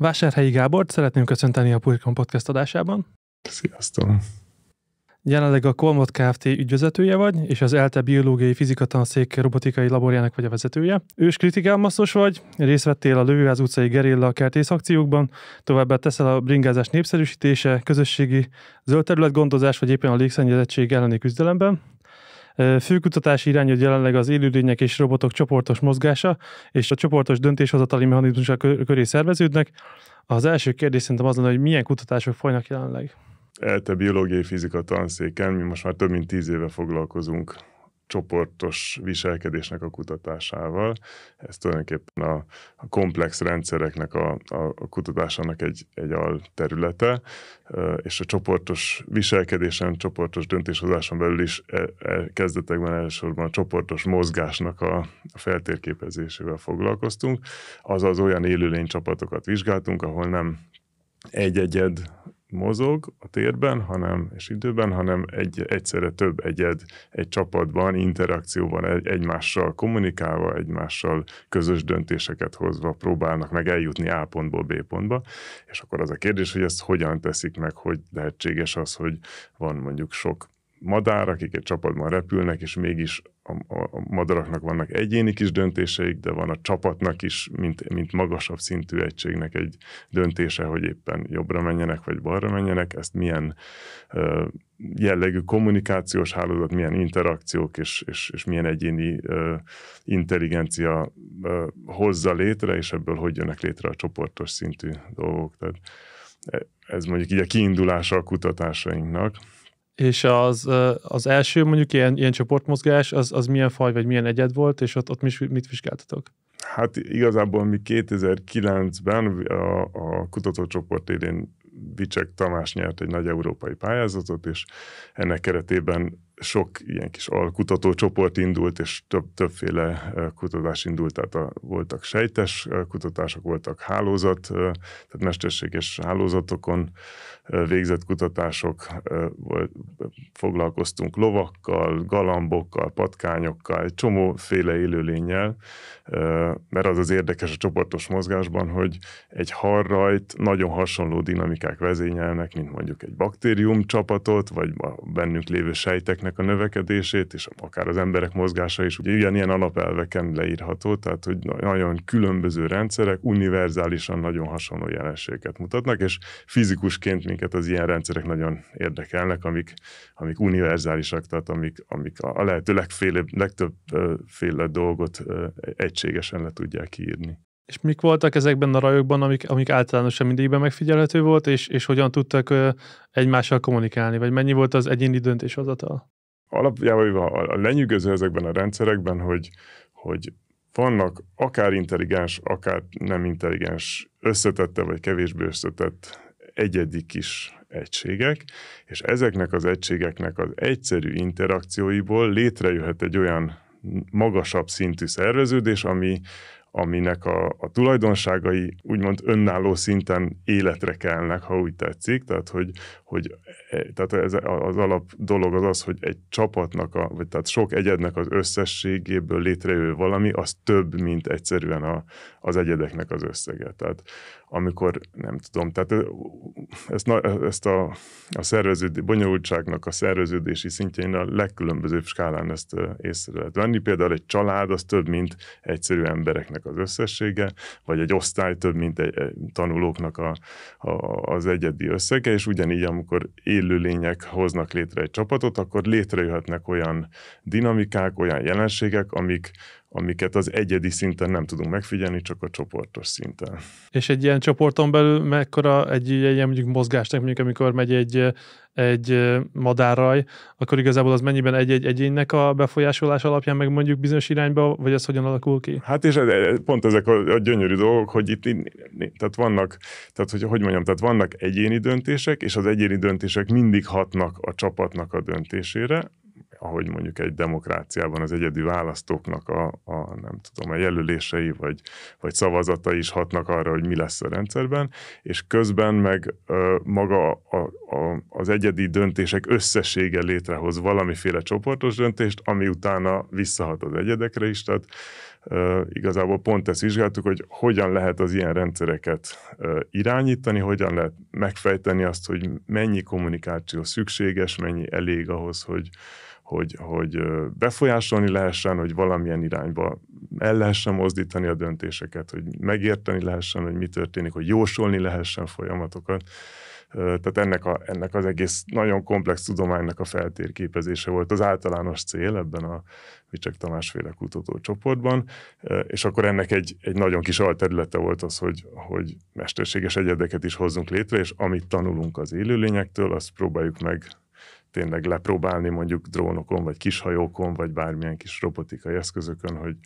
Vásárhelyi Gábort szeretném köszönteni a Pulikon Podcast adásában. Sziasztok! Jelenleg a Kolmot Kft. ügyvezetője vagy, és az ELTE Biológiai Fizika Tanszék robotikai laborjának vagy a vezetője. Ős kritikálmaszos vagy, részt vettél a Lőház utcai gerilla kertész akciókban, továbbá teszel a bringázás népszerűsítése, közösségi zöldterület gondozás vagy éppen a légszennyezettség elleni küzdelemben. Főkutatási irányod jelenleg az élőlények és robotok csoportos mozgása, és a csoportos döntéshozatali mechanizmusa köré szerveződnek. Az első kérdés szerintem az lenne, hogy milyen kutatások folynak jelenleg? ELTE biológiai fizika tanszéken mi most már több mint tíz éve foglalkozunk csoportos viselkedésnek a kutatásával. Ez tulajdonképpen a, a komplex rendszereknek a, a kutatásának egy, egy alterülete, és a csoportos viselkedésen, csoportos döntéshozáson belül is e, e, kezdetekben elsősorban a csoportos mozgásnak a, a feltérképezésével foglalkoztunk, azaz olyan élőlény csapatokat vizsgáltunk, ahol nem egy egyed mozog a térben, hanem, és időben, hanem egy, egyszerre több egyed egy csapatban, interakcióban, egy, egymással kommunikálva, egymással közös döntéseket hozva próbálnak meg eljutni A pontból B pontba, és akkor az a kérdés, hogy ezt hogyan teszik meg, hogy lehetséges az, hogy van mondjuk sok madár, akik egy csapatban repülnek, és mégis a, a madaraknak vannak egyéni kis döntéseik, de van a csapatnak is, mint, mint magasabb szintű egységnek egy döntése, hogy éppen jobbra menjenek, vagy balra menjenek, ezt milyen ö, jellegű kommunikációs hálózat, milyen interakciók és, és, és milyen egyéni ö, intelligencia ö, hozza létre, és ebből hogy jönnek létre a csoportos szintű dolgok. Tehát e, ez mondjuk így a kiindulása a kutatásainknak. És az, az első mondjuk ilyen, ilyen csoportmozgás, az, az milyen faj, vagy milyen egyed volt, és ott, ott mit vizsgáltatok? Hát igazából mi 2009-ben a, a kutatócsoport élén Vicsek Tamás nyert egy nagy európai pályázatot, és ennek keretében sok ilyen kis kutatócsoport indult, és több, többféle kutatás indult, tehát a, voltak sejtes kutatások, voltak hálózat, tehát mesterséges hálózatokon végzett kutatások, foglalkoztunk lovakkal, galambokkal, patkányokkal, egy csomóféle élőlényel, mert az az érdekes a csoportos mozgásban, hogy egy harrajt nagyon hasonló dinamikák vezényelnek, mint mondjuk egy baktérium csapatot, vagy a bennünk lévő sejteknek, embereknek a növekedését, és akár az emberek mozgása is ugye ilyen alapelveken leírható, tehát hogy nagyon különböző rendszerek univerzálisan nagyon hasonló jelenségeket mutatnak, és fizikusként minket az ilyen rendszerek nagyon érdekelnek, amik, amik univerzálisak, tehát amik, amik a lehető legtöbb legtöbbféle dolgot egységesen le tudják írni. És mik voltak ezekben a rajokban, amik, amik általánosan mindigben megfigyelhető volt, és, és hogyan tudtak egymással kommunikálni, vagy mennyi volt az egyéni döntéshozatal? alapjában a lenyűgöző ezekben a rendszerekben, hogy, hogy vannak akár intelligens, akár nem intelligens, összetette vagy kevésbé összetett egyedi kis egységek, és ezeknek az egységeknek az egyszerű interakcióiból létrejöhet egy olyan magasabb szintű szerveződés, ami, aminek a, a tulajdonságai úgymond önálló szinten életre kelnek, ha úgy tetszik, tehát hogy, hogy e, tehát ez az alap dolog az az, hogy egy csapatnak, a, vagy tehát sok egyednek az összességéből létrejövő valami, az több, mint egyszerűen a, az egyedeknek az összege. Tehát amikor, nem tudom, tehát ezt, ezt a, a szerveződés, bonyolultságnak a szerveződési szintjén a legkülönbözőbb skálán ezt észre lehet venni. Például egy család az több, mint egyszerű embereknek az összessége, vagy egy osztály több, mint egy, egy tanulóknak a, a, az egyedi összege, és ugyanígy, amikor élőlények hoznak létre egy csapatot, akkor létrejöhetnek olyan dinamikák, olyan jelenségek, amik amiket az egyedi szinten nem tudunk megfigyelni, csak a csoportos szinten. És egy ilyen csoporton belül mekkora egy, egy ilyen mondjuk mozgásnak, mondjuk amikor megy egy, egy madárraj, akkor igazából az mennyiben egy-egy egyénnek a befolyásolás alapján, meg mondjuk bizonyos irányba, vagy ez hogyan alakul ki? Hát és pont ezek a, a gyönyörű dolgok, hogy itt, tehát vannak, tehát hogy, hogy mondjam, tehát vannak egyéni döntések, és az egyéni döntések mindig hatnak a csapatnak a döntésére, ahogy mondjuk egy demokráciában az egyedi választóknak a, a nem tudom, a jelölései vagy, vagy szavazata is hatnak arra, hogy mi lesz a rendszerben, és közben meg ö, maga a, a, az egyedi döntések összessége létrehoz valamiféle csoportos döntést, ami utána visszahat az egyedekre is, tehát ö, igazából pont ezt vizsgáltuk, hogy hogyan lehet az ilyen rendszereket ö, irányítani, hogyan lehet megfejteni azt, hogy mennyi kommunikáció szükséges, mennyi elég ahhoz, hogy, hogy, hogy befolyásolni lehessen, hogy valamilyen irányba el lehessen mozdítani a döntéseket, hogy megérteni lehessen, hogy mi történik, hogy jósolni lehessen folyamatokat. Tehát ennek, a, ennek az egész nagyon komplex tudománynak a feltérképezése volt az általános cél ebben a Vicsek Tamás féle kutatócsoportban, és akkor ennek egy, egy nagyon kis alterülete volt az, hogy, hogy mesterséges egyedeket is hozzunk létre, és amit tanulunk az élőlényektől, azt próbáljuk meg tényleg lepróbálni mondjuk drónokon, vagy kishajókon, vagy bármilyen kis robotikai eszközökön, hogy,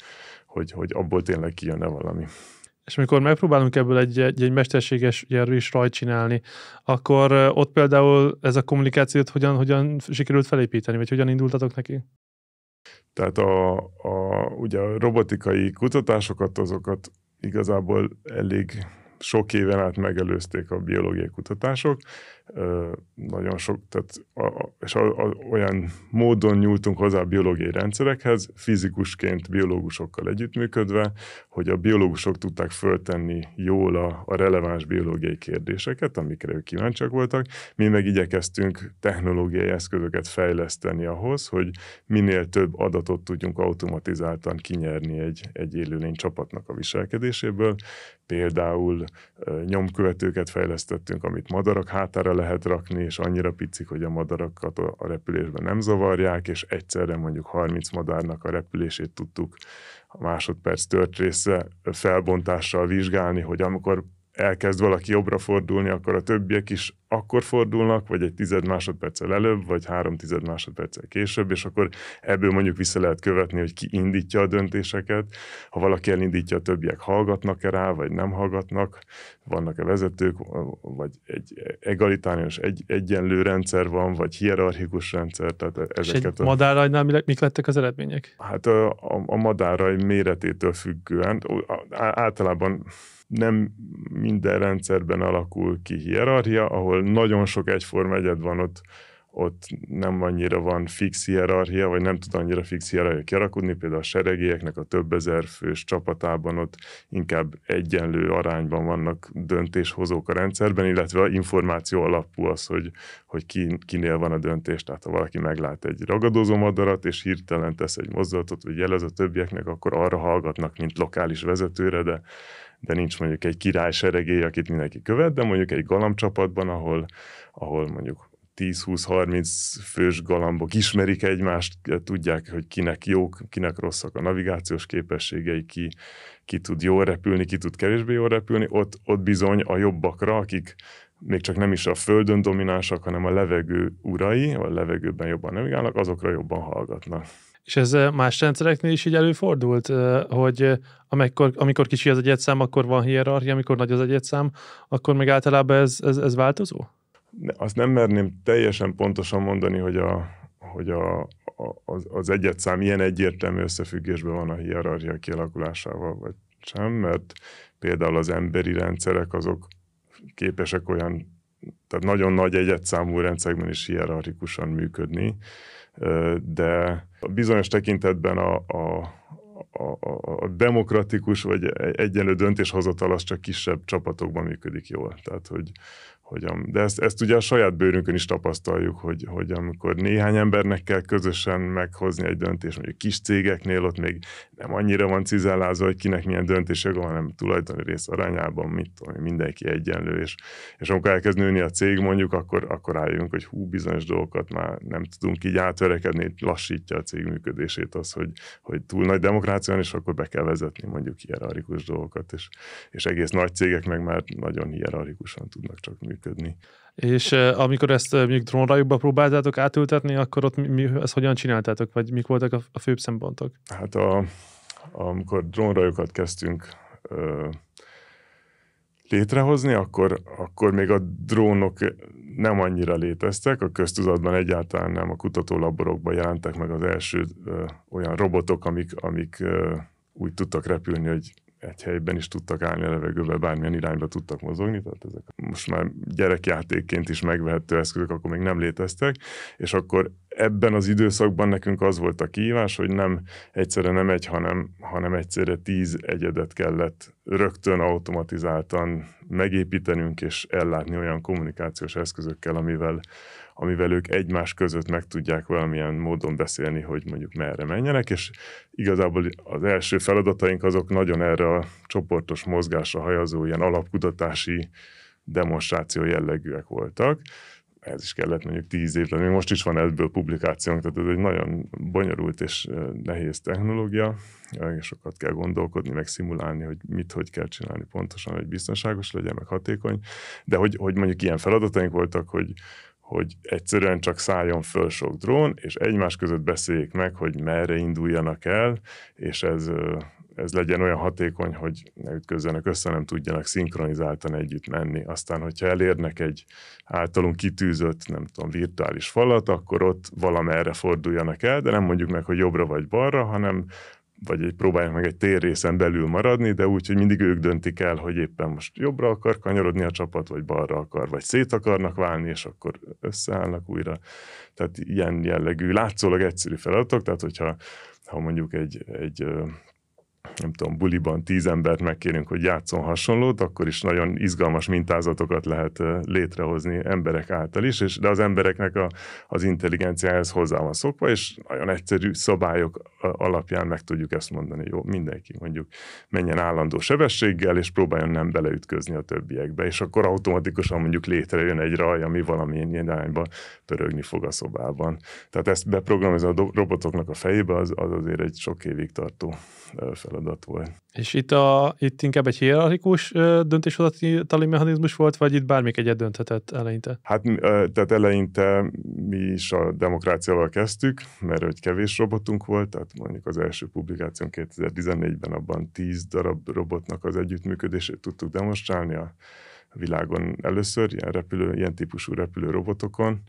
hogy, hogy abból tényleg kijönne valami. És amikor megpróbálunk ebből egy, egy, egy mesterséges jelvű is rajt csinálni, akkor ott például ez a kommunikációt hogyan, hogyan sikerült felépíteni, vagy hogyan indultatok neki? Tehát a, a, ugye a robotikai kutatásokat, azokat igazából elég sok éven át megelőzték a biológiai kutatások, nagyon sok, tehát a, és a, a, olyan módon nyúltunk hozzá a biológiai rendszerekhez, fizikusként biológusokkal együttműködve, hogy a biológusok tudták föltenni jól a, a releváns biológiai kérdéseket, amikre ők kíváncsiak voltak, mi meg igyekeztünk technológiai eszközöket fejleszteni ahhoz, hogy minél több adatot tudjunk automatizáltan kinyerni egy, egy élőlény csapatnak a viselkedéséből, például nyomkövetőket fejlesztettünk, amit madarak hátára lehet rakni, és annyira picik, hogy a madarakat a repülésben nem zavarják, és egyszerre mondjuk 30 madárnak a repülését tudtuk a másodperc tört része felbontással vizsgálni, hogy amikor elkezd valaki jobbra fordulni, akkor a többiek is akkor fordulnak, vagy egy tized másodperccel előbb, vagy három tized másodperccel később, és akkor ebből mondjuk vissza lehet követni, hogy ki indítja a döntéseket. Ha valaki elindítja, a többiek hallgatnak-e rá, vagy nem hallgatnak, vannak-e vezetők, vagy egy egalitárius, egy, egyenlő rendszer van, vagy hierarchikus rendszer, tehát ezeket... És egy a... madárajnál mik lettek az eredmények? Hát a, a, a madáraj méretétől függően, általában nem minden rendszerben alakul ki hierarchia, ahol nagyon sok egyforma egyed van ott, ott nem annyira van fix hierarchia, vagy nem tud annyira fix hierarchia kialakulni, például a seregélyeknek a több ezer fős csapatában ott inkább egyenlő arányban vannak döntéshozók a rendszerben, illetve a információ alapú az, hogy, hogy ki, kinél van a döntés, tehát ha valaki meglát egy ragadozó madarat, és hirtelen tesz egy mozdulatot, vagy jelez a többieknek, akkor arra hallgatnak, mint lokális vezetőre, de de nincs mondjuk egy király seregély, akit mindenki követ, de mondjuk egy galambcsapatban, ahol, ahol mondjuk 10-20-30 fős galambok ismerik egymást, tudják, hogy kinek jók, kinek rosszak a navigációs képességei, ki, ki tud jól repülni, ki tud kevésbé jól repülni, ott, ott bizony a jobbakra, akik még csak nem is a földön dominánsak, hanem a levegő urai, vagy a levegőben jobban navigálnak, azokra jobban hallgatnak. És ez eh, más rendszereknél is így előfordult, eh, hogy eh, amikor, amikor kicsi az egyetszám, akkor van hierarchia, amikor nagy az egyetszám, akkor még általában ez, ez, ez változó? Azt nem merném teljesen pontosan mondani, hogy, a, hogy a, az, az egyetszám ilyen egyértelmű összefüggésben van a hierarchia kialakulásával, vagy sem, mert például az emberi rendszerek azok képesek olyan, tehát nagyon nagy egyetszámú rendszerekben is hierarchikusan működni, de bizonyos tekintetben a, a a, a, a demokratikus vagy e-, egyenlő döntéshozatal az csak kisebb csapatokban működik jól. Tehát, hogy, hogy am de ezt, ezt ugye a saját bőrünkön is tapasztaljuk, hogy, hogy amikor néhány embernek kell közösen meghozni egy döntést, mondjuk kis cégeknél ott még nem annyira van cizellázva, hogy kinek milyen döntése van, hanem tulajdoni rész arányában mit tudom, mindenki egyenlő, és, és amikor elkezd nőni a cég mondjuk, akkor, akkor álljunk, hogy hú, bizonyos dolgokat már nem tudunk így átverekedni, lassítja a cég működését az, hogy, hogy túl nagy demokrácia és akkor be kell vezetni mondjuk hierarchikus dolgokat, és, és egész nagy cégek meg már nagyon hierarchikusan tudnak csak működni működni. És amikor ezt mondjuk drónrajukba próbáltátok átültetni, akkor ott mi, mi, ezt hogyan csináltátok, vagy mik voltak a, a főbb szempontok? Hát a, amikor drónrajokat kezdtünk ö, létrehozni, akkor, akkor még a drónok nem annyira léteztek, a köztudatban egyáltalán nem, a kutatólaborokban jelentek meg az első ö, olyan robotok, amik, amik ö, úgy tudtak repülni, hogy egy helyben is tudtak állni a levegőbe, bármilyen irányba tudtak mozogni, tehát ezek most már gyerekjátékként is megvehető eszközök, akkor még nem léteztek, és akkor ebben az időszakban nekünk az volt a kihívás, hogy nem egyszerre nem egy, hanem, hanem egyszerre tíz egyedet kellett rögtön automatizáltan megépítenünk és ellátni olyan kommunikációs eszközökkel, amivel amivel ők egymás között meg tudják valamilyen módon beszélni, hogy mondjuk merre menjenek, és igazából az első feladataink azok nagyon erre a csoportos mozgásra hajazó ilyen alapkutatási demonstráció jellegűek voltak. Ez is kellett mondjuk tíz évre, még most is van ebből publikációnk, tehát ez egy nagyon bonyolult és nehéz technológia, és sokat kell gondolkodni, meg szimulálni, hogy mit, hogy kell csinálni pontosan, hogy biztonságos legyen, meg hatékony. De hogy, hogy mondjuk ilyen feladataink voltak, hogy, hogy egyszerűen csak szálljon föl sok drón, és egymás között beszéljék meg, hogy merre induljanak el, és ez, ez legyen olyan hatékony, hogy ne ütközzenek össze, nem tudjanak szinkronizáltan együtt menni. Aztán, hogyha elérnek egy általunk kitűzött, nem tudom, virtuális falat, akkor ott valamerre forduljanak el, de nem mondjuk meg, hogy jobbra vagy balra, hanem vagy egy, próbálják meg egy térrészen belül maradni, de úgy, hogy mindig ők döntik el, hogy éppen most jobbra akar kanyarodni a csapat, vagy balra akar, vagy szét akarnak válni, és akkor összeállnak újra. Tehát ilyen jellegű, látszólag egyszerű feladatok, tehát hogyha ha mondjuk egy, egy nem tudom, buliban tíz embert megkérünk, hogy játszon hasonlót, akkor is nagyon izgalmas mintázatokat lehet létrehozni emberek által is, és, de az embereknek a, az intelligenciához hozzá van szokva, és nagyon egyszerű szabályok alapján meg tudjuk ezt mondani, jó, mindenki mondjuk menjen állandó sebességgel, és próbáljon nem beleütközni a többiekbe, és akkor automatikusan mondjuk létrejön egy raj, ami valamilyen irányba törögni fog a szobában. Tehát ezt beprogramozni a robotoknak a fejébe, az, az azért egy sok évig tartó feladat volt. És itt, a, itt inkább egy hierarchikus döntéshozatali mechanizmus volt, vagy itt bármik egyet dönthetett eleinte? Hát tehát eleinte mi is a demokráciával kezdtük, mert hogy kevés robotunk volt, tehát mondjuk az első publikáción 2014-ben abban 10 darab robotnak az együttműködését tudtuk demonstrálni a világon először, ilyen, repülő, ilyen típusú repülő robotokon,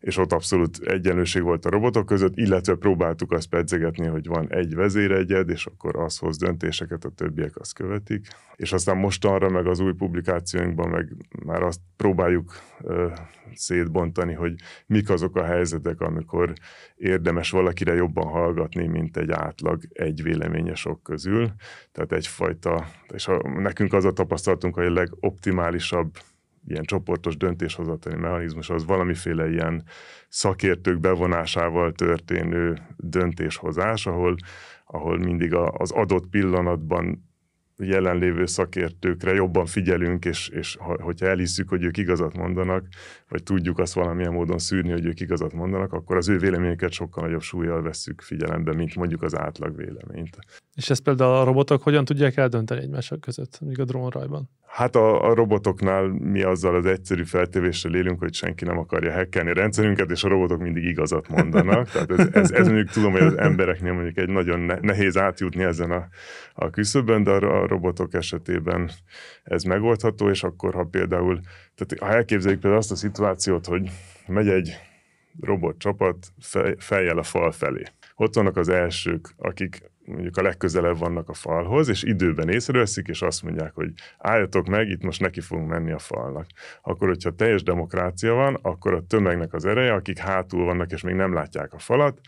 és ott abszolút egyenlőség volt a robotok között, illetve próbáltuk azt pedzegetni, hogy van egy vezéregyed, és akkor az hoz döntéseket, a többiek azt követik. És aztán mostanra, meg az új publikációinkban meg már azt próbáljuk ö, szétbontani, hogy mik azok a helyzetek, amikor érdemes valakire jobban hallgatni, mint egy átlag egy véleménye sok közül. Tehát egyfajta, és a, nekünk az a tapasztalatunk, hogy a legoptimálisabb ilyen csoportos döntéshozatani mechanizmus az valamiféle ilyen szakértők bevonásával történő döntéshozás, ahol, ahol mindig a, az adott pillanatban jelenlévő szakértőkre jobban figyelünk, és, és ha, hogyha elhisszük, hogy ők igazat mondanak, vagy tudjuk azt valamilyen módon szűrni, hogy ők igazat mondanak, akkor az ő véleményeket sokkal nagyobb súlyjal vesszük figyelembe, mint mondjuk az átlag véleményt. És ezt például a robotok hogyan tudják eldönteni egymás között, még a drónrajban? Hát a, a robotoknál mi azzal az egyszerű feltévéssel élünk, hogy senki nem akarja hackelni a rendszerünket, és a robotok mindig igazat mondanak. Tehát ez, ez, ez mondjuk tudom, hogy az embereknél mondjuk egy nagyon nehéz átjutni ezen a, a küszöbön, de a, a robotok esetében ez megoldható, és akkor ha például, tehát ha elképzeljük például azt a szituációt, hogy megy egy robotcsapat fej, fejjel a fal felé. Ott vannak az elsők, akik mondjuk a legközelebb vannak a falhoz, és időben észreveszik, és azt mondják, hogy álljatok meg, itt most neki fogunk menni a falnak. Akkor, hogyha teljes demokrácia van, akkor a tömegnek az ereje, akik hátul vannak, és még nem látják a falat,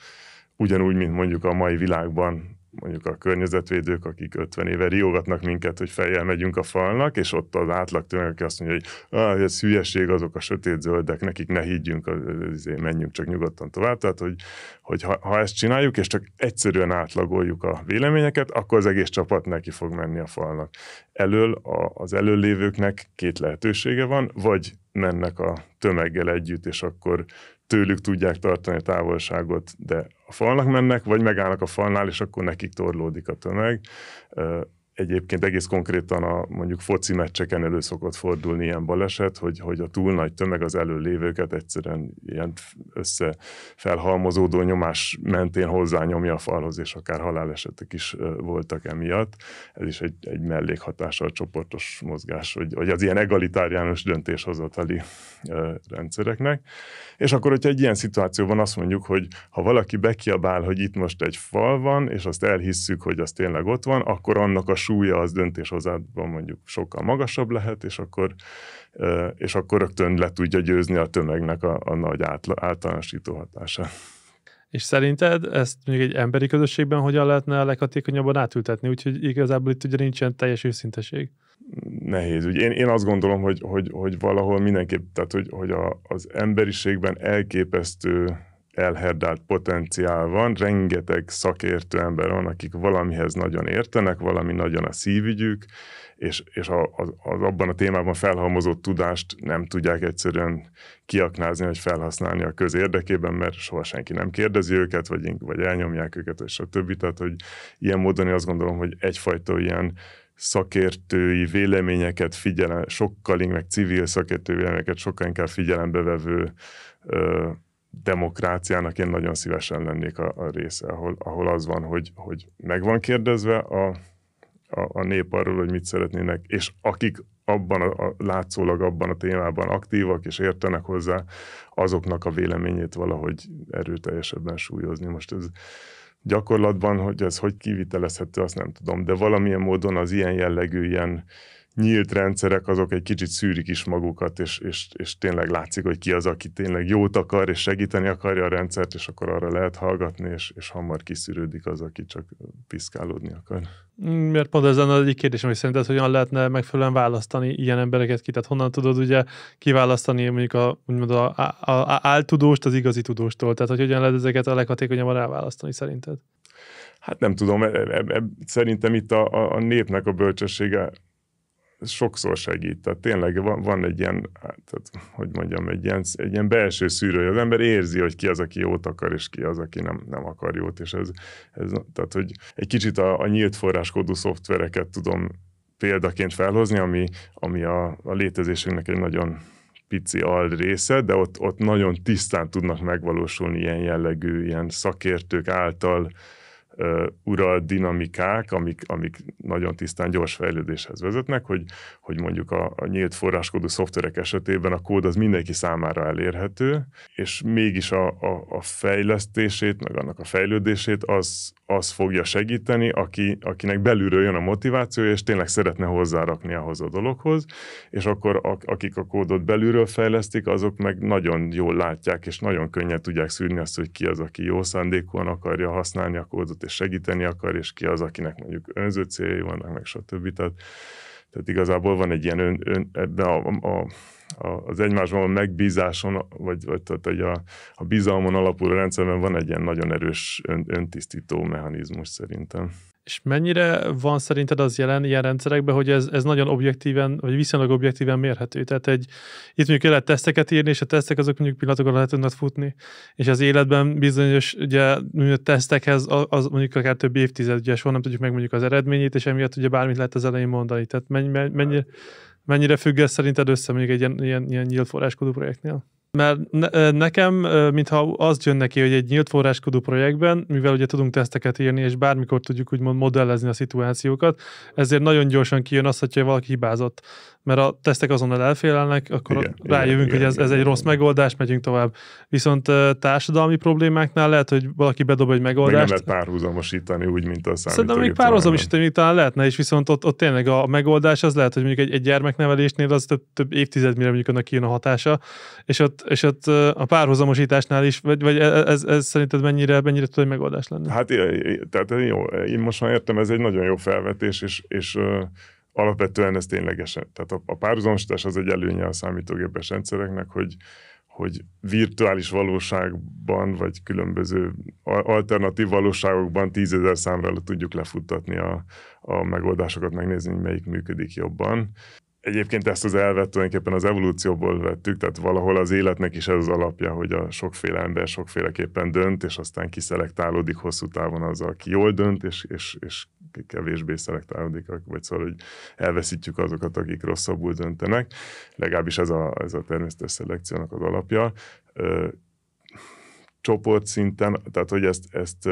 ugyanúgy, mint mondjuk a mai világban mondjuk a környezetvédők, akik 50 éve riogatnak minket, hogy fejjel megyünk a falnak, és ott az átlag tömeg, aki azt mondja, hogy ah, ez hülyeség, azok a sötét zöldek, nekik ne higgyünk, azért menjünk csak nyugodtan tovább. Tehát, hogy, hogy ha, ha, ezt csináljuk, és csak egyszerűen átlagoljuk a véleményeket, akkor az egész csapat neki fog menni a falnak. Elől a, az előlévőknek két lehetősége van, vagy mennek a tömeggel együtt, és akkor tőlük tudják tartani a távolságot, de a falnak mennek, vagy megállnak a falnál, és akkor nekik torlódik a tömeg egyébként egész konkrétan a mondjuk foci meccseken elő szokott fordulni ilyen baleset, hogy, hogy a túl nagy tömeg az lévőket egyszerűen ilyen össze felhalmozódó nyomás mentén hozzányomja a falhoz, és akár halálesetek is voltak emiatt. Ez is egy, egy mellékhatása a csoportos mozgás, vagy, vagy az ilyen egalitáriánus döntéshozatali rendszereknek. És akkor, hogyha egy ilyen szituációban azt mondjuk, hogy ha valaki bekiabál, hogy itt most egy fal van, és azt elhisszük, hogy az tényleg ott van, akkor annak a súlya az döntéshozatban mondjuk sokkal magasabb lehet, és akkor, és akkor rögtön le tudja győzni a tömegnek a, a nagy átla, általánosító hatását. És szerinted ezt még egy emberi közösségben hogyan lehetne a leghatékonyabban átültetni? Úgyhogy igazából itt ugye nincsen teljes őszinteség. Nehéz. Ugye én, én azt gondolom, hogy, hogy, hogy valahol mindenképp, tehát hogy, hogy a, az emberiségben elképesztő elherdált potenciál van, rengeteg szakértő ember van, akik valamihez nagyon értenek, valami nagyon a szívügyük, és, és a, az, az abban a témában felhalmozott tudást nem tudják egyszerűen kiaknázni, vagy felhasználni a közérdekében, mert soha senki nem kérdezi őket, vagy, vagy elnyomják őket, és a többi. Tehát, hogy ilyen módon én azt gondolom, hogy egyfajta ilyen szakértői véleményeket figyelem, sokkal inkább, civil szakértői véleményeket sokkal inkább figyelembe vevő ö, demokráciának én nagyon szívesen lennék a, a része, ahol, ahol az van, hogy, hogy meg van kérdezve a, a, a nép arról, hogy mit szeretnének, és akik abban a, a látszólag abban a témában aktívak és értenek hozzá, azoknak a véleményét valahogy erőteljesebben súlyozni. Most ez gyakorlatban, hogy ez hogy kivitelezhető, azt nem tudom, de valamilyen módon az ilyen jellegű, ilyen nyílt rendszerek azok egy kicsit szűrik is magukat, és, és, és tényleg látszik, hogy ki az, aki tényleg jót akar, és segíteni akarja a rendszert, és akkor arra lehet hallgatni, és, és hamar kiszűrődik az, aki csak piszkálódni akar. Miért pont ezen az egyik kérdésem, hogy szerinted hogyan lehetne megfelelően választani ilyen embereket ki? Tehát honnan tudod ugye kiválasztani mondjuk a, úgymond a, a, a áltudóst az igazi tudóstól? Tehát hogy hogyan lehet ezeket a leghatékonyabban elválasztani szerinted? Hát nem tudom, e, e, e, szerintem itt a, a, a népnek a bölcsessége sokszor segít. Tehát tényleg van, van egy ilyen, tehát, hogy mondjam, egy ilyen, egy ilyen belső szűrő, az ember érzi, hogy ki az, aki jót akar, és ki az, aki nem, nem akar jót, és ez, ez tehát, hogy egy kicsit a, a nyílt forráskódú szoftvereket tudom példaként felhozni, ami, ami a, a létezésünknek egy nagyon pici al része, de ott, ott nagyon tisztán tudnak megvalósulni ilyen jellegű, ilyen szakértők által ura ural dinamikák, amik, amik nagyon tisztán gyors fejlődéshez vezetnek, hogy, hogy mondjuk a, a nyílt forráskódú szoftverek esetében a kód az mindenki számára elérhető, és mégis a, a, a fejlesztését, meg annak a fejlődését az, az fogja segíteni, aki, akinek belülről jön a motivációja, és tényleg szeretne hozzárakni ahhoz a dologhoz, és akkor a, akik a kódot belülről fejlesztik, azok meg nagyon jól látják, és nagyon könnyen tudják szűrni azt, hogy ki az, aki jó szándékúan akarja használni a kódot, dolgokat, és segíteni akar, és ki az, akinek mondjuk önző céljai vannak, meg stb. Tehát, tehát igazából van egy ilyen ön, ön ebben a, a, a, az egymásban megbízáson, vagy, vagy tehát egy a, a bizalmon alapuló rendszerben van egy ilyen nagyon erős ön, öntisztító mechanizmus szerintem. És mennyire van szerinted az jelen ilyen rendszerekben, hogy ez, ez nagyon objektíven, vagy viszonylag objektíven mérhető? Tehát egy, itt mondjuk lehet teszteket írni, és a tesztek azok mondjuk pillanatokon lehet tudnak futni, és az életben bizonyos ugye, tesztekhez az mondjuk akár több évtized, ugye soha nem tudjuk meg mondjuk az eredményét, és emiatt ugye bármit lehet az elején mondani. Tehát mennyi, mennyire, mennyire függ ez szerinted össze mondjuk egy ilyen, ilyen, ilyen nyílt forráskodó projektnél? Mert ne, nekem, mintha az jön neki, hogy egy nyílt forráskodó projektben, mivel ugye tudunk teszteket írni, és bármikor tudjuk úgymond modellezni a szituációkat, ezért nagyon gyorsan kijön az, hogyha valaki hibázott. Mert a tesztek azonnal elfélelnek, akkor igen, rájövünk, igen, hogy ez, igen, ez egy rossz megoldás, megyünk tovább. Viszont társadalmi problémáknál lehet, hogy valaki bedob egy megoldást. Még nem lehet párhuzamosítani úgy, mint a számítógép. Szerintem még párhuzamosítani talán lehetne, és viszont ott, ott tényleg a megoldás az lehet, hogy mondjuk egy, egy gyermeknevelésnél az több, több évtized, mire mondjuk annak kijön a hatása, és ott és ott a párhuzamosításnál is, vagy, vagy e, e, ez, ez, szerinted mennyire, mennyire tud egy megoldás lenni? Hát tehát jó, én most már értem, ez egy nagyon jó felvetés, és, és alapvetően ez ténylegesen. Tehát a, a párhuzamosítás az egy előnye a számítógépes rendszereknek, hogy, hogy virtuális valóságban, vagy különböző alternatív valóságokban tízezer számra tudjuk lefuttatni a, a megoldásokat, megnézni, hogy melyik működik jobban. Egyébként ezt az elvet tulajdonképpen az evolúcióból vettük, tehát valahol az életnek is ez az alapja, hogy a sokféle ember sokféleképpen dönt, és aztán kiszelektálódik hosszú távon az, aki jól dönt, és, és, és kevésbé szelektálódik, vagy szóval, hogy elveszítjük azokat, akik rosszabbul döntenek. Legalábbis ez a, ez a természetes szelekciónak az alapja. Csoport szinten, tehát hogy ezt, ezt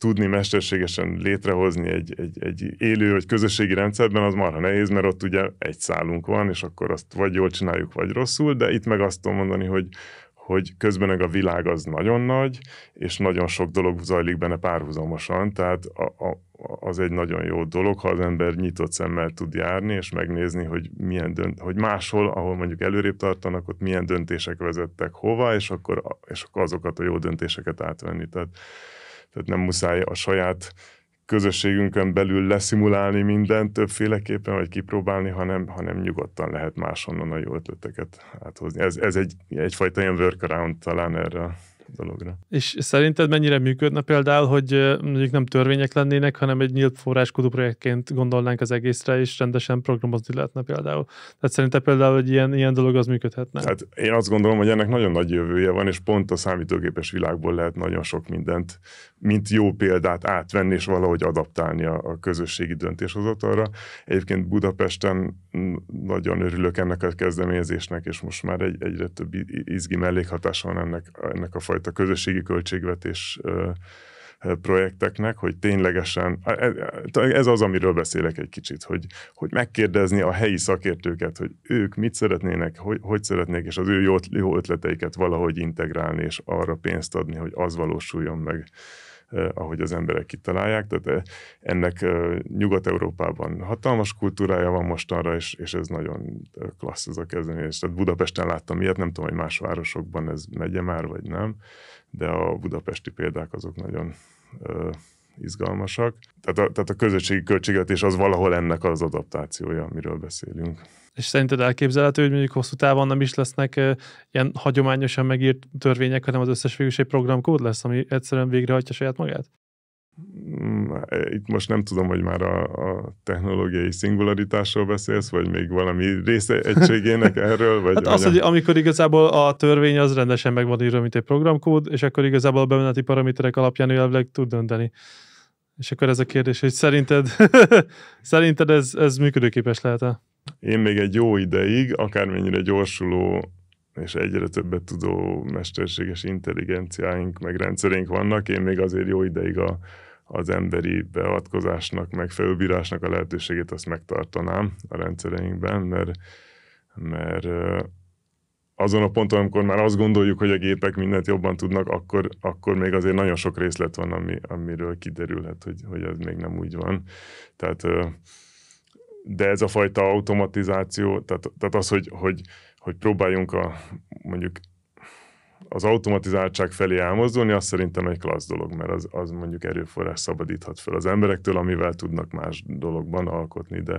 tudni mesterségesen létrehozni egy, egy, egy élő vagy közösségi rendszerben, az marha nehéz, mert ott ugye egy szálunk van, és akkor azt vagy jól csináljuk, vagy rosszul, de itt meg azt tudom mondani, hogy, hogy közben a világ az nagyon nagy, és nagyon sok dolog zajlik benne párhuzamosan, tehát a, a, az egy nagyon jó dolog, ha az ember nyitott szemmel tud járni, és megnézni, hogy, milyen dönt, hogy máshol, ahol mondjuk előrébb tartanak, ott milyen döntések vezettek hova, és akkor, és akkor azokat a jó döntéseket átvenni. Tehát tehát nem muszáj a saját közösségünkön belül leszimulálni mindent többféleképpen, vagy kipróbálni, hanem, hanem nyugodtan lehet máshonnan a jó ötleteket áthozni. Ez, ez egy, egyfajta ilyen workaround talán erre dologra. És szerinted mennyire működne például, hogy mondjuk nem törvények lennének, hanem egy nyílt forráskodó projektként gondolnánk az egészre, és rendesen programozni lehetne például. Tehát szerintem például egy ilyen, ilyen dolog az működhetne. Hát én azt gondolom, hogy ennek nagyon nagy jövője van, és pont a számítógépes világból lehet nagyon sok mindent, mint jó példát átvenni, és valahogy adaptálni a, a közösségi döntéshozatalra. Egyébként Budapesten nagyon örülök ennek a kezdeményezésnek, és most már egy, egyre több izgi mellékhatás van ennek, ennek a fajta a közösségi költségvetés projekteknek, hogy ténylegesen, e, e, ez az, amiről beszélek egy kicsit, hogy, hogy megkérdezni a helyi szakértőket, hogy ők mit szeretnének, hogy, hogy szeretnék, és az ő jó, jó ötleteiket valahogy integrálni, és arra pénzt adni, hogy az valósuljon meg ahogy az emberek kitalálják. Tehát ennek Nyugat-Európában hatalmas kultúrája van mostanra, és, és ez nagyon klassz ez a kezdeményezés. Tehát Budapesten láttam ilyet, nem tudom, hogy más városokban ez megye már, vagy nem, de a budapesti példák azok nagyon izgalmasak. Tehát a, tehát a közösségi költségvetés az valahol ennek az adaptációja, amiről beszélünk. És szerinted elképzelhető, hogy mondjuk hosszú távon nem is lesznek ilyen hagyományosan megírt törvények, hanem az összes végül egy programkód lesz, ami egyszerűen végrehajtja saját magát? Mm, itt most nem tudom, hogy már a, a technológiai szingularitásról beszélsz, vagy még valami része egységének erről? Vagy hát az, hogy amikor igazából a törvény az rendesen megvan írva, mint egy programkód, és akkor igazából a bemeneti paraméterek alapján jelenleg tud dönteni. És akkor ez a kérdés, hogy szerinted, szerinted ez, ez működőképes lehet-e? Én még egy jó ideig, akármennyire gyorsuló és egyre többet tudó mesterséges intelligenciáink, meg rendszerénk vannak, én még azért jó ideig a, az emberi beavatkozásnak, meg felülbírásnak a lehetőségét azt megtartanám a rendszereinkben, mert, mert azon a ponton, amikor már azt gondoljuk, hogy a gépek mindent jobban tudnak, akkor, akkor még azért nagyon sok részlet van, ami, amiről kiderülhet, hogy, hogy ez még nem úgy van. Tehát, de ez a fajta automatizáció, tehát, tehát az, hogy, hogy, hogy próbáljunk a mondjuk az automatizáltság felé elmozdulni, az szerintem egy klassz dolog, mert az, az mondjuk erőforrás szabadíthat fel az emberektől, amivel tudnak más dologban alkotni, de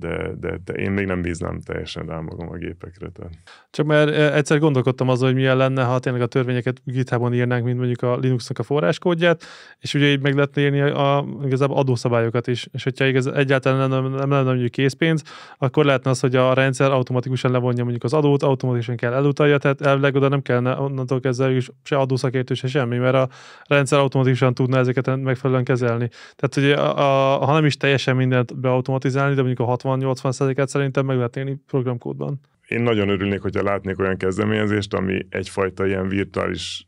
de, de, de én még nem bíznám teljesen rá magam a gépekre. Tehát. Csak mert egyszer gondolkodtam azon, hogy milyen lenne, ha tényleg a törvényeket github írnánk, mint mondjuk a Linuxnak a forráskódját, és ugye így meg lehetne írni a, a, igazából adószabályokat is. És hogyha igaz, egyáltalán nem, nem lenne mondjuk készpénz, akkor lehetne az, hogy a rendszer automatikusan levonja mondjuk az adót, automatikusan kell elutalja, tehát elvileg oda nem kellene onnantól kezdve is se adószakértő, se semmi, mert a rendszer automatikusan tudna ezeket megfelelően kezelni. Tehát hogy a, a, ha nem is teljesen mindent beautomatizálni, de mondjuk a 60-80%-át szerintem meg lehet élni programkódban. Én nagyon örülnék, hogyha látnék olyan kezdeményezést, ami egyfajta ilyen virtuális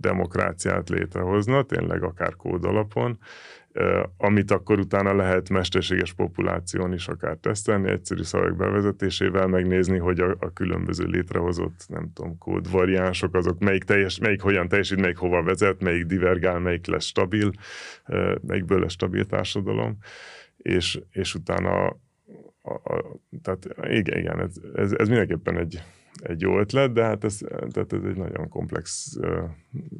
demokráciát létrehozna, tényleg akár kód alapon, amit akkor utána lehet mesterséges populáción is akár tesztelni, egyszerű szavak bevezetésével megnézni, hogy a, a különböző létrehozott, nem tudom, kódvariánsok, azok melyik, teljes, melyik hogyan teljesít, melyik hova vezet, melyik divergál, melyik lesz stabil, melyikből lesz stabil társadalom, és, és utána a, a, tehát igen, igen ez, ez, ez mindenképpen egy, egy jó ötlet, de hát ez, tehát ez egy nagyon komplex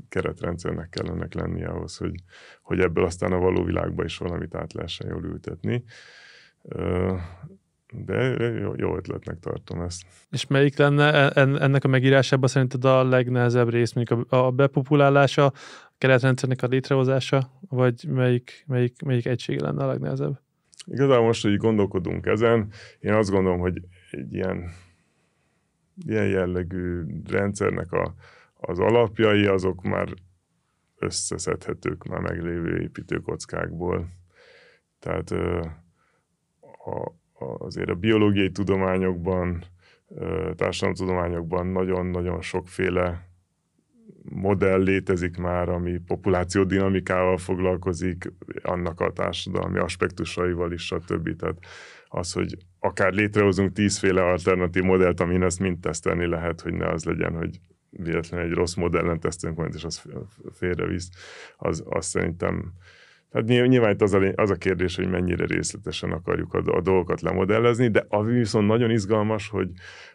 keretrendszernek kellene lennie ahhoz, hogy, hogy ebből aztán a való világba is valamit át lehessen jól ültetni. de jó, jó ötletnek tartom ezt. És melyik lenne e, ennek a megírásában szerinted a legnehezebb rész, mondjuk a, a bepopulálása, a keretrendszernek a létrehozása, vagy melyik, melyik, melyik egység lenne a legnehezebb? Igazából most, hogy gondolkodunk ezen, én azt gondolom, hogy egy ilyen, ilyen jellegű rendszernek a, az alapjai, azok már összeszedhetők már meglévő építőkockákból. Tehát a, azért a biológiai tudományokban, társadalomtudományokban nagyon-nagyon sokféle modell létezik már, ami populáció dinamikával foglalkozik, annak a társadalmi aspektusaival is, stb. Tehát az, hogy akár létrehozunk tízféle alternatív modellt, amin ezt mind tesztelni lehet, hogy ne az legyen, hogy véletlenül egy rossz modellen tesztünk majd, és az félrevisz, az, az szerintem Hát nyilván itt az a, az a kérdés, hogy mennyire részletesen akarjuk a, a dolgokat lemodellezni, de ami viszont nagyon izgalmas, hogy,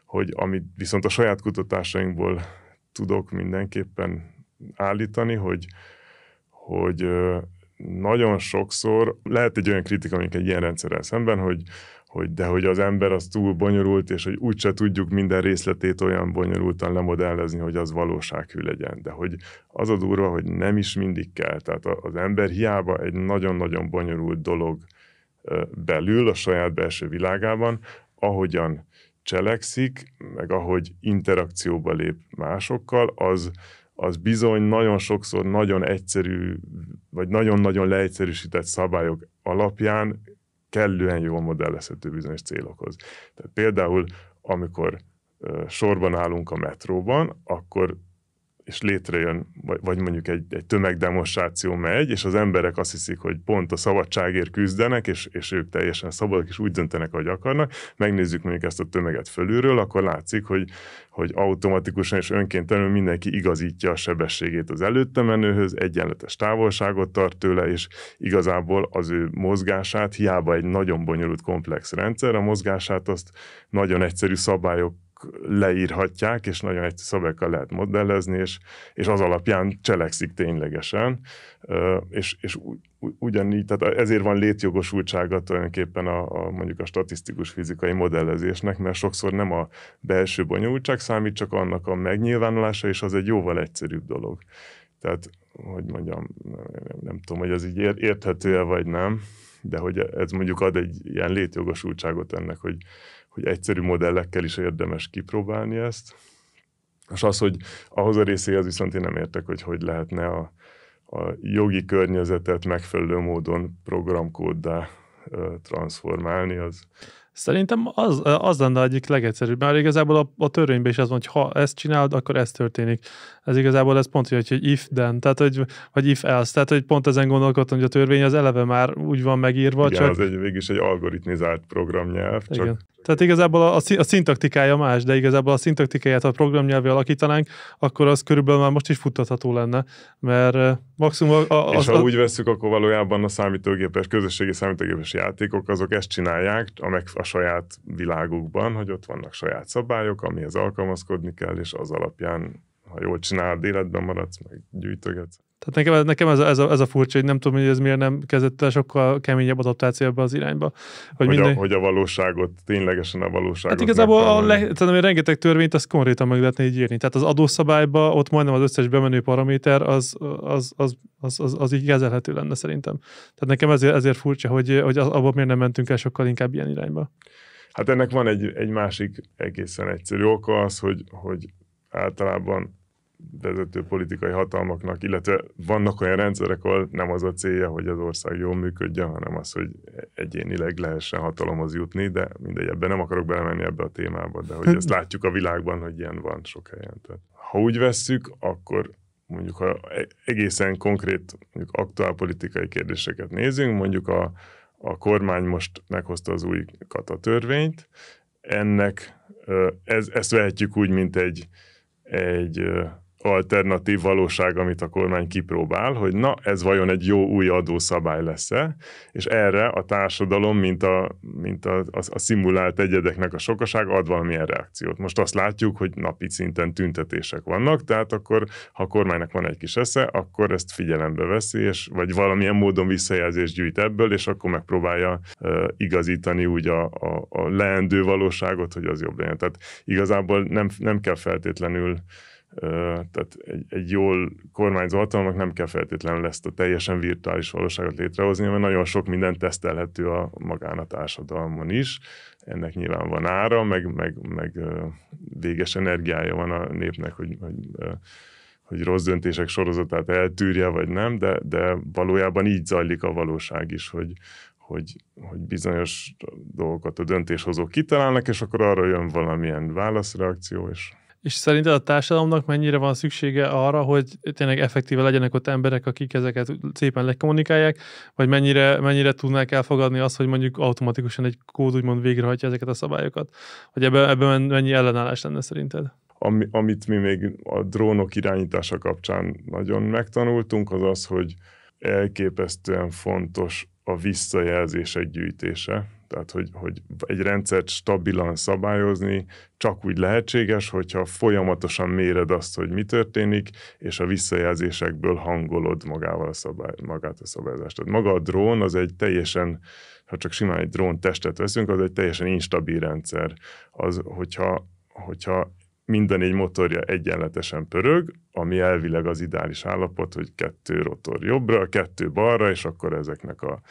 hogy amit viszont a saját kutatásainkból tudok mindenképpen állítani, hogy, hogy nagyon sokszor lehet egy olyan kritika, mondjuk egy ilyen rendszerrel szemben, hogy, hogy de hogy az ember az túl bonyolult, és hogy úgyse tudjuk minden részletét olyan bonyolultan lemodellezni, hogy az valósághű legyen. De hogy az a durva, hogy nem is mindig kell. Tehát az ember hiába egy nagyon-nagyon bonyolult dolog belül, a saját belső világában, ahogyan cselekszik, meg ahogy interakcióba lép másokkal, az, az bizony nagyon sokszor nagyon egyszerű, vagy nagyon-nagyon leegyszerűsített szabályok alapján kellően jól modellezhető bizonyos célokhoz. Tehát például, amikor sorban állunk a metróban, akkor és létrejön, vagy, vagy mondjuk egy, egy tömegdemonstráció megy, és az emberek azt hiszik, hogy pont a szabadságért küzdenek, és, és ők teljesen szabadok, és úgy döntenek, ahogy akarnak. Megnézzük mondjuk ezt a tömeget fölülről, akkor látszik, hogy, hogy automatikusan és önkéntelenül mindenki igazítja a sebességét az előtte menőhöz, egyenletes távolságot tart tőle, és igazából az ő mozgását, hiába egy nagyon bonyolult komplex rendszer, a mozgását azt nagyon egyszerű szabályok leírhatják, és nagyon egy szabályokkal lehet modellezni, és, és az alapján cselekszik ténylegesen, és, és ugyanígy, tehát ezért van létjogosultsága tulajdonképpen a, a, mondjuk a statisztikus fizikai modellezésnek, mert sokszor nem a belső bonyolultság számít, csak annak a megnyilvánulása, és az egy jóval egyszerűbb dolog. Tehát, hogy mondjam, nem, nem tudom, hogy ez így érthető-e vagy nem, de hogy ez mondjuk ad egy ilyen létjogosultságot ennek, hogy hogy egyszerű modellekkel is érdemes kipróbálni ezt. És az, hogy ahhoz a részéhez viszont én nem értek, hogy hogy lehetne a, a jogi környezetet megfelelő módon programkóddá transformálni, az... Szerintem az, az lenne egyik legegyszerűbb, mert igazából a, a törvényben is az van, hogy ha ezt csinálod, akkor ez történik ez igazából ez pont, hogy, hogy if then, tehát hogy, vagy if else, tehát hogy pont ezen gondolkodtam, hogy a törvény az eleve már úgy van megírva. Igen, csak... az egy, is egy algoritmizált programnyelv. Csak... Igen. Tehát igazából a, a szintaktikája más, de igazából a szintaktikáját, ha a programnyelvi alakítanánk, akkor az körülbelül már most is futtatható lenne, mert maximum... A, a, és az, ha a... úgy veszük, akkor valójában a számítógépes, közösségi számítógépes játékok, azok ezt csinálják a, meg, a saját világukban, hogy ott vannak saját szabályok, amihez alkalmazkodni kell, és az alapján ha jól csinálod, életben maradsz, meg gyűjtögetsz. Tehát nekem, nekem ez, a, ez, a, ez a furcsa, hogy nem tudom, hogy ez miért nem kezdett el sokkal keményebb adaptáció ebbe az irányba. Hogy, hogy, minden... a, hogy a valóságot, ténylegesen a valóságot. Hát igazából a le, tehát, ami rengeteg törvényt, azt konkrétan meg lehetne így írni. Tehát az adószabályba ott majdnem az összes bemenő paraméter az, az, az, az, az, az így kezelhető lenne szerintem. Tehát nekem ezért, ezért furcsa, hogy, hogy abban miért nem mentünk el sokkal inkább ilyen irányba. Hát ennek van egy, egy másik egészen egyszerű oka az, hogy, hogy általában vezető politikai hatalmaknak, illetve vannak olyan rendszerek, ahol nem az a célja, hogy az ország jól működjön, hanem az, hogy egyénileg lehessen hatalomhoz jutni, de mindegy, ebben nem akarok belemenni ebbe a témába, de hogy ezt látjuk a világban, hogy ilyen van sok helyen. Tehát, ha úgy vesszük, akkor mondjuk ha e- egészen konkrét, mondjuk aktuál politikai kérdéseket nézünk, mondjuk a, a kormány most meghozta az új katatörvényt, ennek ez, ezt vehetjük úgy, mint egy, egy alternatív valóság, amit a kormány kipróbál, hogy na, ez vajon egy jó új adószabály lesz-e, és erre a társadalom, mint a, mint a, a, a szimulált egyedeknek a sokaság ad valamilyen reakciót. Most azt látjuk, hogy napi szinten tüntetések vannak, tehát akkor, ha a kormánynak van egy kis esze, akkor ezt figyelembe veszi, és vagy valamilyen módon visszajelzést gyűjt ebből, és akkor megpróbálja uh, igazítani úgy a, a, a leendő valóságot, hogy az jobb legyen. Tehát igazából nem, nem kell feltétlenül tehát egy, egy jól kormányzó hatalomnak nem kell feltétlenül ezt a teljesen virtuális valóságot létrehozni, mert nagyon sok minden tesztelhető a magán a társadalmon is. Ennek nyilván van ára, meg, meg, meg véges energiája van a népnek, hogy, hogy hogy rossz döntések sorozatát eltűrje, vagy nem, de, de valójában így zajlik a valóság is, hogy, hogy, hogy bizonyos dolgokat a döntéshozók kitalálnak, és akkor arra jön valamilyen válaszreakció, és és szerinted a társadalomnak mennyire van szüksége arra, hogy tényleg effektíve legyenek ott emberek, akik ezeket szépen lekommunikálják, vagy mennyire, mennyire tudnák elfogadni azt, hogy mondjuk automatikusan egy kód úgymond végrehajtja ezeket a szabályokat? Hogy ebben, ebben mennyi ellenállás lenne szerinted? Ami, amit mi még a drónok irányítása kapcsán nagyon megtanultunk, az az, hogy elképesztően fontos a visszajelzések gyűjtése tehát, hogy, hogy egy rendszert stabilan szabályozni csak úgy lehetséges, hogyha folyamatosan méred azt, hogy mi történik, és a visszajelzésekből hangolod magával a szabály, magát a szabályozást. Tehát maga a drón az egy teljesen, ha csak simán egy drón testet veszünk, az egy teljesen instabil rendszer. Az, hogyha, hogyha minden egy motorja egyenletesen pörög, ami elvileg az ideális állapot, hogy kettő rotor jobbra, kettő balra, és akkor ezeknek a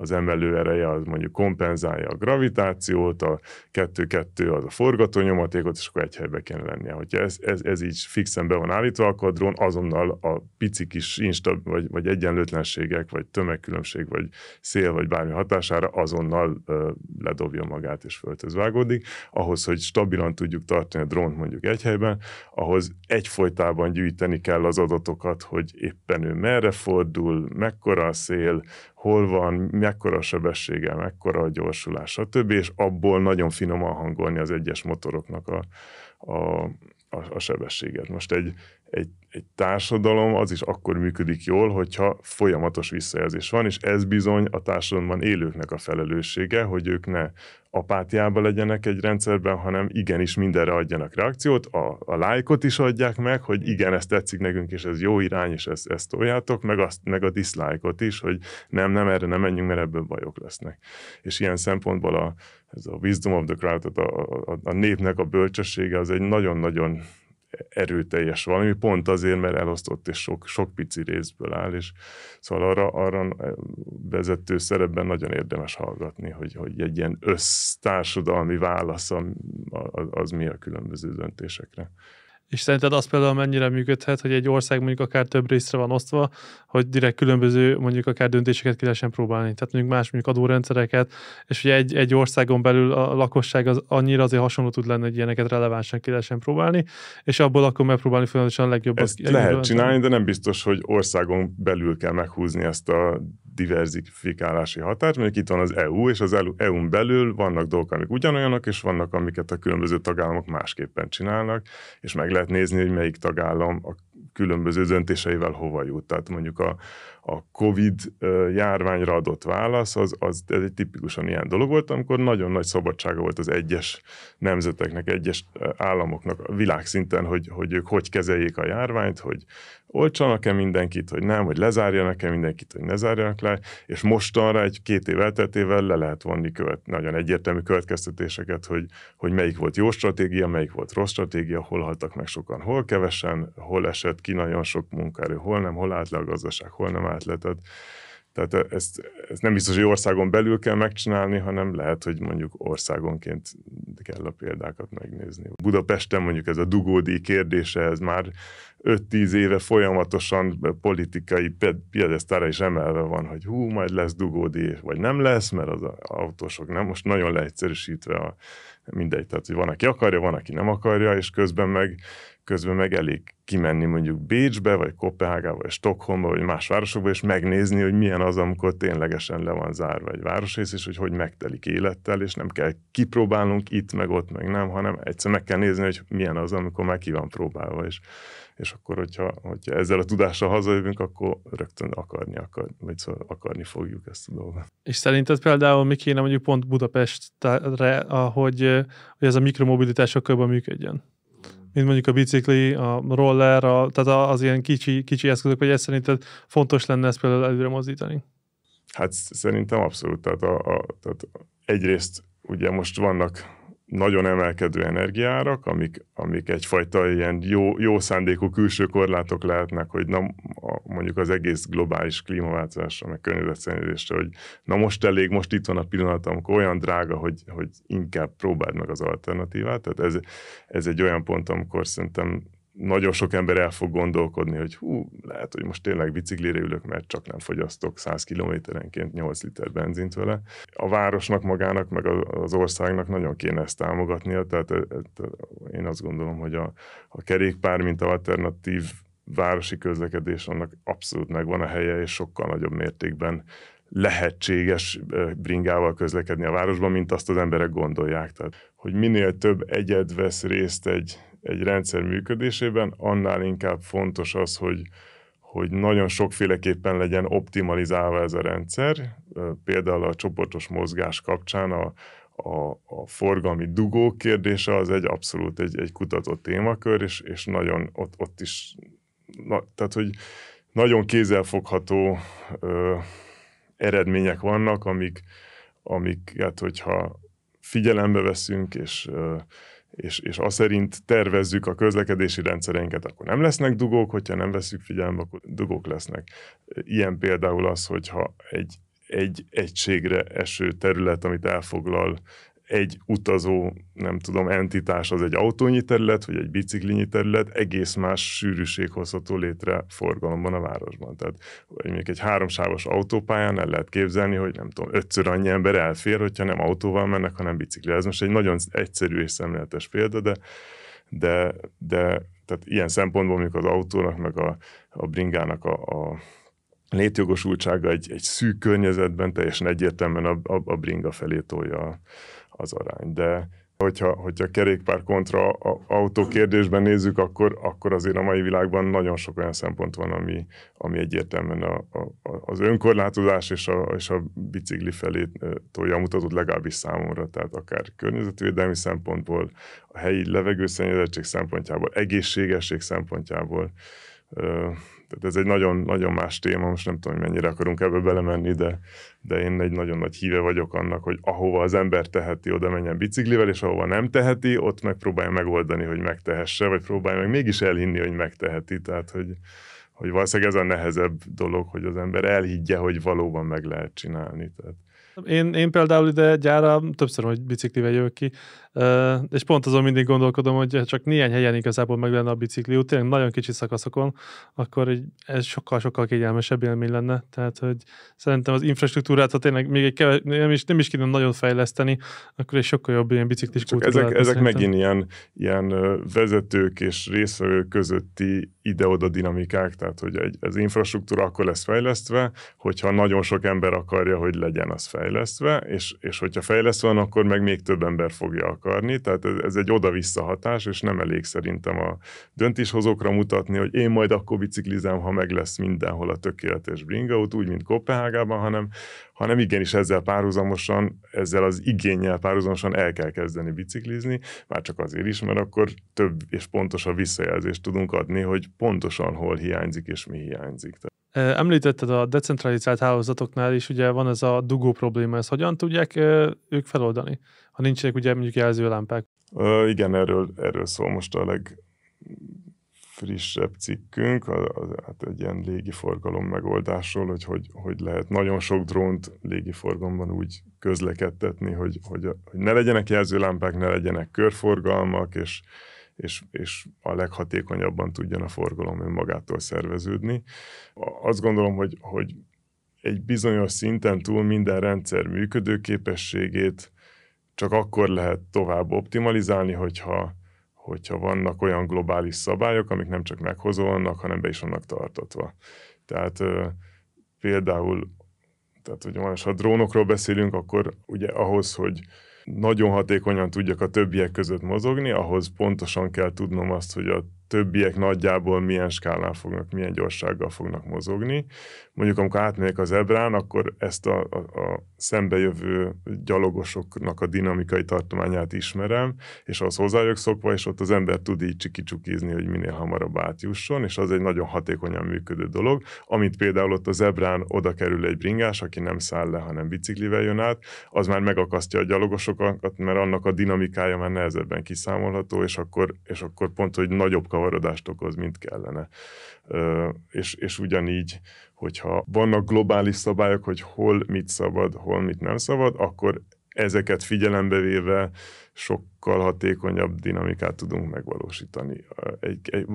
az emelő ereje az mondjuk kompenzálja a gravitációt, a kettő-kettő, az a forgatónyomatékot, és akkor egy helybe kell lennie. Hogyha ez, ez, ez így fixen be van állítva, akkor a drón azonnal a pici kis instab, vagy, vagy egyenlőtlenségek, vagy tömegkülönbség, vagy szél, vagy bármi hatására azonnal ö, ledobja magát és földhöz vágódik. Ahhoz, hogy stabilan tudjuk tartani a drónt mondjuk egy helyben, ahhoz egyfolytában gyűjteni kell az adatokat, hogy éppen ő merre fordul, mekkora a szél, hol van, mekkora sebessége, mekkora a gyorsulás, stb., és abból nagyon finoman hangolni az egyes motoroknak a, a, a, a sebességet. Most egy egy, egy társadalom az is akkor működik jól, hogyha folyamatos visszajelzés van, és ez bizony a társadalomban élőknek a felelőssége, hogy ők ne apátiába legyenek egy rendszerben, hanem igenis mindenre adjanak reakciót, a, a lájkot is adják meg, hogy igen, ez tetszik nekünk, és ez jó irány, és ezt, ezt toljátok, meg, azt, meg a diszlájkot is, hogy nem, nem, erre nem menjünk, mert ebből bajok lesznek. És ilyen szempontból a, ez a wisdom of the crowd, a, a, a népnek a bölcsessége az egy nagyon-nagyon erőteljes valami, pont azért, mert elosztott és sok, sok pici részből áll, és szóval arra, arra eh, vezető szerepben nagyon érdemes hallgatni, hogy, hogy egy ilyen össztársadalmi válasz az mi a különböző döntésekre. És szerinted az például mennyire működhet, hogy egy ország mondjuk akár több részre van osztva, hogy direkt különböző mondjuk akár döntéseket ki lehessen próbálni. Tehát mondjuk más mondjuk adórendszereket, és ugye egy, egy országon belül a lakosság az annyira azért hasonló tud lenni, hogy ilyeneket relevánsan ki lehessen próbálni, és abból akkor megpróbálni folyamatosan a legjobb. Ezt lehet csinálni, de nem biztos, hogy országon belül kell meghúzni ezt a diverzifikálási hatás, mondjuk itt van az EU, és az EU-n e belül vannak dolgok, amik ugyanolyanok, és vannak, amiket a különböző tagállamok másképpen csinálnak, és meg lehet nézni, hogy melyik tagállam a különböző döntéseivel hova jut. Tehát mondjuk a, a COVID járványra adott válasz, az, az ez egy tipikusan ilyen dolog volt, amikor nagyon nagy szabadsága volt az egyes nemzeteknek, egyes államoknak világszinten, hogy, hogy ők hogy kezeljék a járványt, hogy oltsanak-e mindenkit, hogy nem, hogy lezárjanak-e mindenkit, hogy ne zárjanak le, és mostanra egy két év elteltével le lehet vonni követ, nagyon egyértelmű következtetéseket, hogy, hogy melyik volt jó stratégia, melyik volt rossz stratégia, hol haltak meg sokan, hol kevesen, hol esett ki nagyon sok munkáról, hol nem, hol állt le a gazdaság, hol nem állt ötletet. Tehát ezt, ezt nem biztos, hogy országon belül kell megcsinálni, hanem lehet, hogy mondjuk országonként kell a példákat megnézni. Budapesten mondjuk ez a dugódi kérdése, ez már 5-10 éve folyamatosan politikai piedesztára is emelve van, hogy hú, majd lesz dugódi, vagy nem lesz, mert az autósok nem, most nagyon leegyszerűsítve a mindegy, tehát hogy van, aki akarja, van, aki nem akarja, és közben meg közben meg elég kimenni mondjuk Bécsbe, vagy Kopenhágába, vagy Stockholmba, vagy más városokba, és megnézni, hogy milyen az, amikor ténylegesen le van zárva egy városrész, és hogy hogy megtelik élettel, és nem kell kipróbálnunk itt, meg ott, meg nem, hanem egyszer meg kell nézni, hogy milyen az, amikor már ki van próbálva, és, és akkor, hogyha, hogyha ezzel a tudással hazajövünk, akkor rögtön akarni, akar, vagy szóval akarni fogjuk ezt a dolgot. És szerinted például mi kéne mondjuk pont Budapestre, ahogy, hogy ez a mikromobilitás a működjön? mint mondjuk a bicikli, a roller, a, tehát az ilyen kicsi, kicsi eszközök, vagy ez szerinted fontos lenne ezt például előre mozdítani? Hát szerintem abszolút. Tehát, a, a, tehát egyrészt ugye most vannak nagyon emelkedő energiárak, amik, amik egyfajta ilyen jó, jó szándékú külső korlátok lehetnek, hogy na, mondjuk az egész globális klímaváltozásra, meg környezetszennyezésre, hogy na most elég, most itt van a pillanat, amikor olyan drága, hogy, hogy inkább próbáld meg az alternatívát. Tehát ez, ez egy olyan pont, amikor szerintem nagyon sok ember el fog gondolkodni, hogy hú, lehet, hogy most tényleg biciklire ülök, mert csak nem fogyasztok 100 kilométerenként 8 liter benzint vele. A városnak magának, meg az országnak nagyon kéne ezt támogatnia, tehát e- e- én azt gondolom, hogy a, a kerékpár, mint alternatív városi közlekedés, annak abszolút megvan a helye, és sokkal nagyobb mértékben lehetséges e, bringával közlekedni a városban, mint azt az emberek gondolják. Tehát, hogy minél több egyed vesz részt egy egy rendszer működésében, annál inkább fontos az, hogy, hogy nagyon sokféleképpen legyen optimalizálva ez a rendszer, például a csoportos mozgás kapcsán a, a, a forgalmi dugók kérdése az egy abszolút egy, egy kutatott témakör, és, és nagyon ott, ott is, na, tehát hogy nagyon kézzelfogható ö, eredmények vannak, amik, amiket, hát, hogyha figyelembe veszünk, és ö, és, és azt szerint tervezzük a közlekedési rendszereinket, akkor nem lesznek dugók, hogyha nem veszük figyelembe, akkor dugók lesznek. Ilyen például az, hogyha egy, egy egységre eső terület, amit elfoglal egy utazó, nem tudom, entitás az egy autónyi terület, vagy egy biciklinyi terület, egész más sűrűség hozható létre forgalomban a városban. Tehát még egy háromsávos autópályán el lehet képzelni, hogy nem tudom, ötször annyi ember elfér, hogyha nem autóval mennek, hanem bicikli. Ez most egy nagyon egyszerű és szemléletes példa, de, de, de tehát ilyen szempontból mondjuk az autónak, meg a, a bringának a, a létjogosultsága egy, egy szűk környezetben teljesen egyértelműen a, a, a bringa felé tolja a, az arány. De hogyha, hogyha kerékpár kontra a, autó kérdésben nézzük, akkor, akkor azért a mai világban nagyon sok olyan szempont van, ami, ami egyértelműen a, a, az önkorlátozás és a, és a bicikli felé tolja mutatott legalábbis számomra, tehát akár környezetvédelmi szempontból, a helyi levegőszennyezettség szempontjából, egészségesség szempontjából, tehát ez egy nagyon-nagyon más téma, most nem tudom, hogy mennyire akarunk ebbe belemenni, de, de én egy nagyon nagy híve vagyok annak, hogy ahova az ember teheti, oda menjen biciklivel, és ahova nem teheti, ott megpróbálja megoldani, hogy megtehesse, vagy próbálja meg mégis elhinni, hogy megteheti. Tehát, hogy, hogy valószínűleg ez a nehezebb dolog, hogy az ember elhiggye, hogy valóban meg lehet csinálni. Tehát én, én például ide gyára többször, hogy biciklivel jövök ki, és pont azon mindig gondolkodom, hogy csak néhány helyen igazából meg lenne a út, tényleg nagyon kicsi szakaszokon, akkor ez sokkal-sokkal kényelmesebb élmény lenne. Tehát, hogy szerintem az infrastruktúrát, ha tényleg még egy keve, nem, is, nem is kéne nagyon fejleszteni, akkor egy sokkal jobb ilyen biciklis Csak ezek, lehetne, ezek megint ilyen, ilyen vezetők és részvevők közötti ide-oda dinamikák, tehát hogy egy, az infrastruktúra akkor lesz fejlesztve, hogyha nagyon sok ember akarja, hogy legyen az fejlesztve, és, és hogyha fejlesztve van, akkor meg még több ember fogja akarni, tehát ez, ez egy oda-vissza hatás, és nem elég szerintem a döntéshozókra mutatni, hogy én majd akkor biciklizem, ha meg lesz mindenhol a tökéletes bringout, úgy, mint Kopenhágában, hanem, hanem igenis ezzel párhuzamosan, ezzel az igényel párhuzamosan el kell kezdeni biciklizni, már csak azért is, mert akkor több és pontosabb visszajelzést tudunk adni, hogy pontosan hol hiányzik és mi hiányzik. Említetted a decentralizált hálózatoknál is, ugye van ez a dugó probléma, ezt hogyan tudják ők feloldani, ha nincsenek ugye mondjuk jelzőlámpák? Ö, igen, erről, erről szól most a legfrissebb cikkünk, a, a, hát egy ilyen légiforgalom megoldásról, hogy, hogy hogy lehet nagyon sok drónt légiforgalomban úgy közlekedtetni, hogy, hogy, hogy ne legyenek jelzőlámpák, ne legyenek körforgalmak, és és, és a leghatékonyabban tudjon a forgalom önmagától szerveződni. Azt gondolom, hogy, hogy egy bizonyos szinten túl minden rendszer működőképességét csak akkor lehet tovább optimalizálni, hogyha, hogyha vannak olyan globális szabályok, amik nem csak meghozolnak, hanem be is vannak tartatva. Tehát például, tehát hogyha most, ha drónokról beszélünk, akkor ugye ahhoz, hogy nagyon hatékonyan tudjak a többiek között mozogni, ahhoz pontosan kell tudnom azt, hogy a többiek nagyjából milyen skálán fognak, milyen gyorsággal fognak mozogni. Mondjuk amikor átmegyek az ebrán, akkor ezt a, a, a szembejövő gyalogosoknak a dinamikai tartományát ismerem, és az hozzájök szokva, és ott az ember tud így csikicsukizni, hogy minél hamarabb átjusson, és az egy nagyon hatékonyan működő dolog, amit például ott az ebrán oda kerül egy bringás, aki nem száll le, hanem biciklivel jön át, az már megakasztja a gyalogosokat, mert annak a dinamikája már nehezebben kiszámolható, és akkor, és akkor pont, hogy nagyobb zavarodást okoz, mint kellene. És, és ugyanígy, hogyha vannak globális szabályok, hogy hol mit szabad, hol mit nem szabad, akkor ezeket figyelembe véve sokkal hatékonyabb dinamikát tudunk megvalósítani. Egy, egy,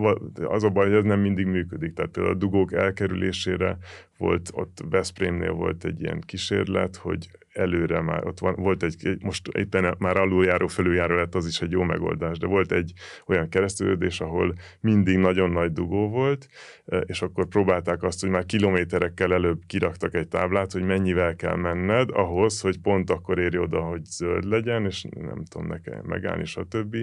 az a baj, hogy ez nem mindig működik. Tehát például a dugók elkerülésére volt, ott Veszprémnél volt egy ilyen kísérlet, hogy előre már, ott van, volt egy, egy most itt már aluljáró, fölüljáró lett, az is egy jó megoldás, de volt egy olyan keresztülődés, ahol mindig nagyon nagy dugó volt, e, és akkor próbálták azt, hogy már kilométerekkel előbb kiraktak egy táblát, hogy mennyivel kell menned ahhoz, hogy pont akkor érj oda, hogy zöld legyen, és nem tudom, ne kell megállni, stb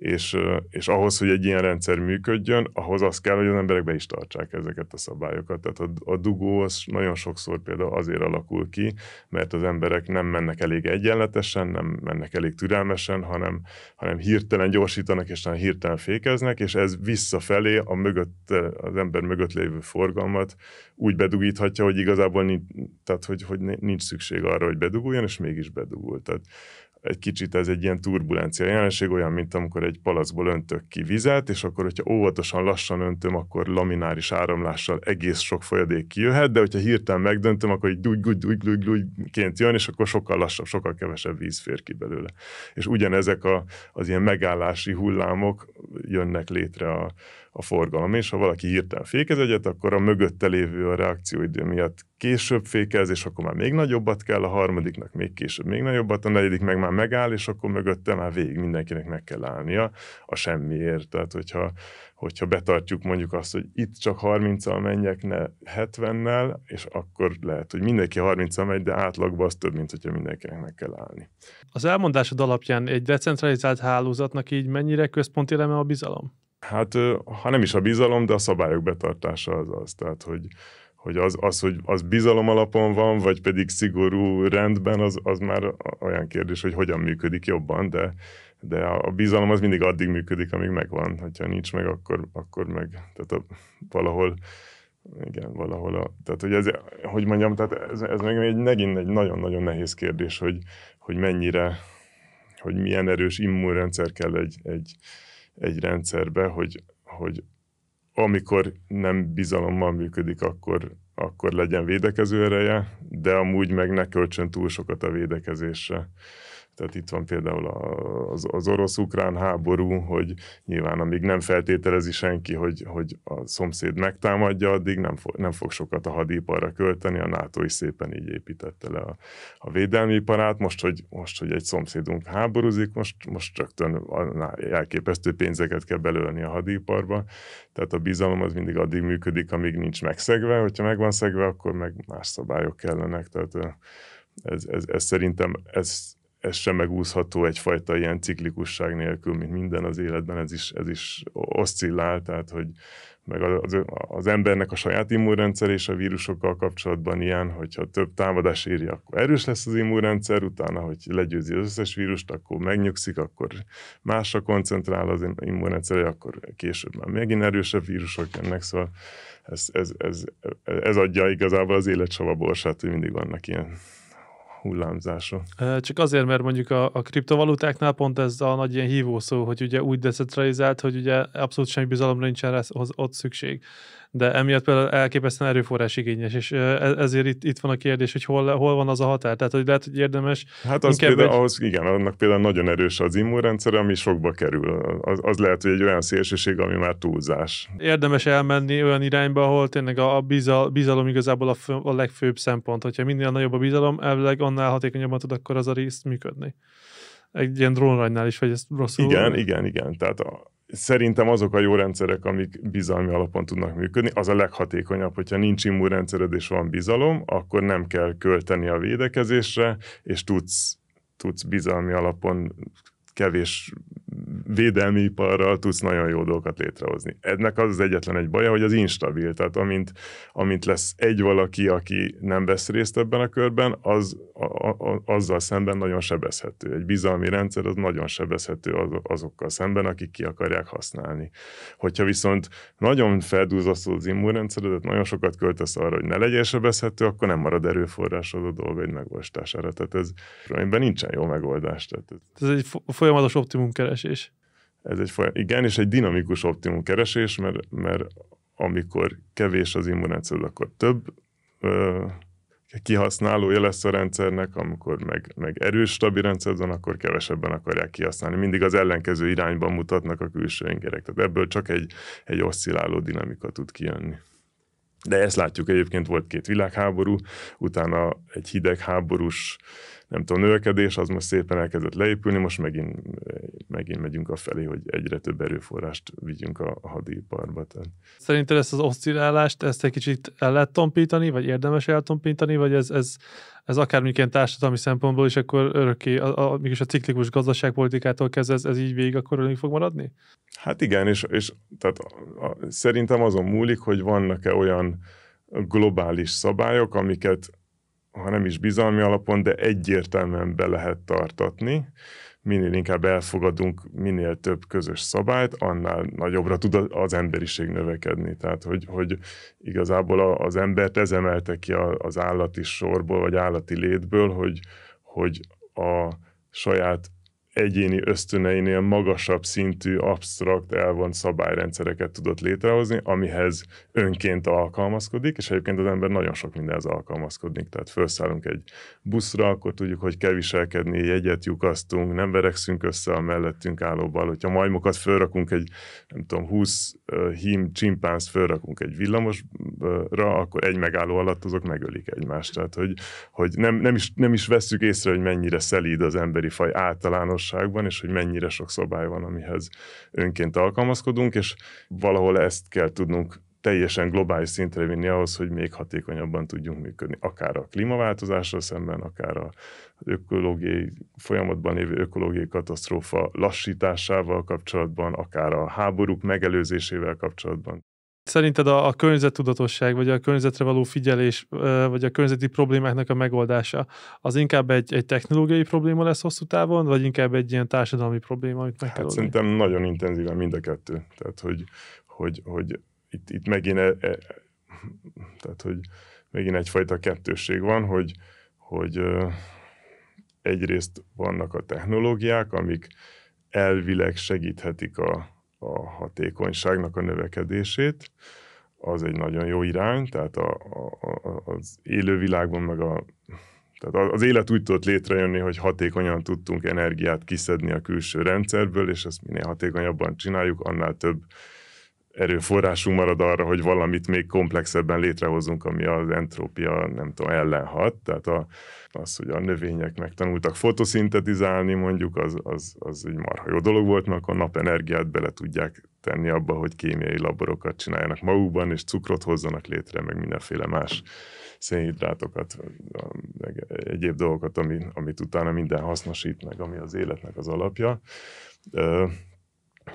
és, és ahhoz, hogy egy ilyen rendszer működjön, ahhoz az kell, hogy az emberek be is tartsák ezeket a szabályokat. Tehát a, a dugó az nagyon sokszor például azért alakul ki, mert az emberek nem mennek elég egyenletesen, nem mennek elég türelmesen, hanem, hanem hirtelen gyorsítanak, és hanem hirtelen fékeznek, és ez visszafelé a mögött, az ember mögött lévő forgalmat úgy bedugíthatja, hogy igazából nincs, tehát hogy, hogy nincs szükség arra, hogy beduguljon, és mégis bedugul. Tehát egy kicsit ez egy ilyen turbulencia jelenség, olyan, mint amikor egy palacból öntök ki vizet, és akkor, hogyha óvatosan lassan öntöm, akkor lamináris áramlással egész sok folyadék kijöhet, de hogyha hirtelen megdöntöm, akkor így dugy, dugy, dugy, dugy, ként jön, és akkor sokkal lassabb, sokkal kevesebb víz fér ki belőle. És ugyanezek a, az ilyen megállási hullámok jönnek létre a, a forgalom, és ha valaki hirtelen fékez egyet, akkor a mögötte lévő a reakcióidő miatt később fékez, és akkor már még nagyobbat kell, a harmadiknak még később még nagyobbat, a negyedik meg már megáll, és akkor mögötte már végig mindenkinek meg kell állnia a semmiért. Tehát, hogyha, hogyha betartjuk mondjuk azt, hogy itt csak 30-al menjek, ne 70-nel, és akkor lehet, hogy mindenki 30-al megy, de átlagban az több, mint hogyha mindenkinek meg kell állni. Az elmondásod alapján egy decentralizált hálózatnak így mennyire központi eleme a bizalom? Hát ha nem is a bizalom, de a szabályok betartása az az. Tehát, hogy, hogy az, az, hogy az bizalom alapon van, vagy pedig szigorú rendben, az, az már olyan kérdés, hogy hogyan működik jobban, de, de a bizalom az mindig addig működik, amíg megvan. Ha nincs meg, akkor, akkor meg. Tehát a, valahol igen, valahol a, tehát hogy ez, hogy mondjam, tehát ez, ez meg egy, megint egy nagyon-nagyon nehéz kérdés, hogy, hogy mennyire, hogy milyen erős immunrendszer kell egy, egy, egy rendszerbe, hogy, hogy amikor nem bizalommal működik, akkor, akkor legyen védekező ereje, de amúgy meg ne költsön túl sokat a védekezésre. Tehát itt van például az, az orosz-ukrán háború, hogy nyilván amíg nem feltételezi senki, hogy, hogy a szomszéd megtámadja, addig nem, fo- nem fog sokat a hadiparra költeni, a NATO is szépen így építette le a, a védelmi iparát. Most hogy, most, hogy egy szomszédunk háborúzik, most, most rögtön elképesztő pénzeket kell belőlni a hadiparba. Tehát a bizalom az mindig addig működik, amíg nincs megszegve, hogyha megvan szegve, akkor meg más szabályok kellenek. Tehát ez, ez, ez szerintem ez ez sem megúszható egyfajta ilyen ciklikusság nélkül, mint minden az életben, ez is, ez is oszcillál, tehát hogy meg az, az embernek a saját immunrendszer és a vírusokkal kapcsolatban ilyen, hogyha több támadás éri, akkor erős lesz az immunrendszer, utána, hogy legyőzi az összes vírust, akkor megnyugszik, akkor másra koncentrál az immunrendszer, akkor később már megint erősebb vírusok jönnek, szóval ez, ez, ez, ez adja igazából az élet borsát, hogy mindig vannak ilyen hullámzása. Csak azért, mert mondjuk a, a kriptovalutáknál pont ez a nagy ilyen hívószó, hogy ugye úgy decentralizált, hogy ugye abszolút semmi bizalomra nincsen rá, ott szükség de emiatt például elképesztően erőforrás igényes, és e, ezért itt, itt van a kérdés, hogy hol, hol van az a határ. Tehát, hogy lehet, hogy érdemes. Hát az például, egy... ahhoz, igen, annak például nagyon erős az immunrendszer, ami sokba kerül. Az, az lehet, hogy egy olyan szélsőség, ami már túlzás. Érdemes elmenni olyan irányba, ahol tényleg a, a bizal, bizalom igazából a, fő, a legfőbb szempont. Hogyha minél nagyobb a bizalom, elvileg annál hatékonyabban tud akkor az a részt működni egy ilyen drónrajnál is, vagy ezt rosszul? Igen, igen, igen. Tehát a, szerintem azok a jó rendszerek, amik bizalmi alapon tudnak működni, az a leghatékonyabb, hogyha nincs immunrendszered és van bizalom, akkor nem kell költeni a védekezésre, és tudsz, tudsz bizalmi alapon kevés védelmi iparral tudsz nagyon jó dolgokat létrehozni. Ennek az az egyetlen egy baja, hogy az instabil, tehát amint, amint lesz egy valaki, aki nem vesz részt ebben a körben, az a, a, azzal szemben nagyon sebezhető. Egy bizalmi rendszer az nagyon sebezhető az, azokkal szemben, akik ki akarják használni. Hogyha viszont nagyon feldúzasztod az immunrendszeredet, nagyon sokat költesz arra, hogy ne legyél sebezhető, akkor nem marad erőforrásod a dolgaid megoldására. Tehát ez nincsen jó megoldás. Tehát ez... ez egy folyamatos optimum keres keresés? Ez egy folyam- igen, és egy dinamikus optimum keresés, mert, mert amikor kevés az immunrendszer, akkor több ö, kihasználója lesz a rendszernek, amikor meg, meg erős stabil rendszer van, akkor kevesebben akarják kihasználni. Mindig az ellenkező irányban mutatnak a külső ingerek. Tehát ebből csak egy, egy oszcilláló dinamika tud kijönni. De ezt látjuk egyébként, volt két világháború, utána egy hidegháborús nem tudom, növekedés, az most szépen elkezdett leépülni, most megint, megint megyünk a felé, hogy egyre több erőforrást vigyünk a, a hadiparba. Szerinted ezt az oszcillálást, ezt egy kicsit el lehet tompítani, vagy érdemes eltompítani, vagy ez, ez, ez akár ilyen társadalmi szempontból is akkor örökké, a, a, mégis a ciklikus gazdaságpolitikától kezdve ez, ez így végig akkor örülni fog maradni? Hát igen, és, és tehát a, a, szerintem azon múlik, hogy vannak-e olyan globális szabályok, amiket ha nem is bizalmi alapon, de egyértelműen be lehet tartatni. Minél inkább elfogadunk minél több közös szabályt, annál nagyobbra tud az emberiség növekedni. Tehát, hogy, hogy igazából az embert ez emelte ki az állati sorból, vagy állati létből, hogy, hogy a saját egyéni ösztöneinél magasabb szintű, absztrakt, elvont szabályrendszereket tudott létrehozni, amihez önként alkalmazkodik, és egyébként az ember nagyon sok mindenhez alkalmazkodik. Tehát felszállunk egy buszra, akkor tudjuk, hogy kell viselkedni, jegyet lyukasztunk, nem verekszünk össze a mellettünk állóval. Hogyha majmokat fölrakunk egy, nem tudom, 20 hím csimpánzt fölrakunk egy villamosra, akkor egy megálló alatt azok megölik egymást. Tehát, hogy, hogy nem, nem, is, nem is veszük észre, hogy mennyire szelíd az emberi faj általános általánosságban, és hogy mennyire sok szabály van, amihez önként alkalmazkodunk, és valahol ezt kell tudnunk teljesen globális szintre vinni ahhoz, hogy még hatékonyabban tudjunk működni, akár a klímaváltozással szemben, akár az ökológiai folyamatban lévő ökológiai katasztrófa lassításával kapcsolatban, akár a háborúk megelőzésével kapcsolatban szerinted a, a környezettudatosság, vagy a környezetre való figyelés, vagy a környezeti problémáknak a megoldása, az inkább egy, egy technológiai probléma lesz hosszú távon, vagy inkább egy ilyen társadalmi probléma, amit meg kell Hát szerintem nagyon intenzíven mind a kettő. Tehát, hogy, hogy, hogy itt, itt megint, e, e, tehát, hogy megint egyfajta kettőség van, hogy, hogy egyrészt vannak a technológiák, amik elvileg segíthetik a, a hatékonyságnak a növekedését, az egy nagyon jó irány, tehát a, a, az élővilágban meg a tehát az élet úgy tudott létrejönni, hogy hatékonyan tudtunk energiát kiszedni a külső rendszerből, és ezt minél hatékonyabban csináljuk, annál több erőforrásunk marad arra, hogy valamit még komplexebben létrehozunk, ami az entrópia, nem tudom, ellenhat. Tehát a, az, hogy a növények megtanultak fotoszintetizálni mondjuk, az, az, az egy marha jó dolog volt, mert akkor a napenergiát bele tudják tenni abba, hogy kémiai laborokat csináljanak magukban, és cukrot hozzanak létre, meg mindenféle más szénhidrátokat, meg egyéb dolgokat, ami, amit utána minden hasznosít, meg ami az életnek az alapja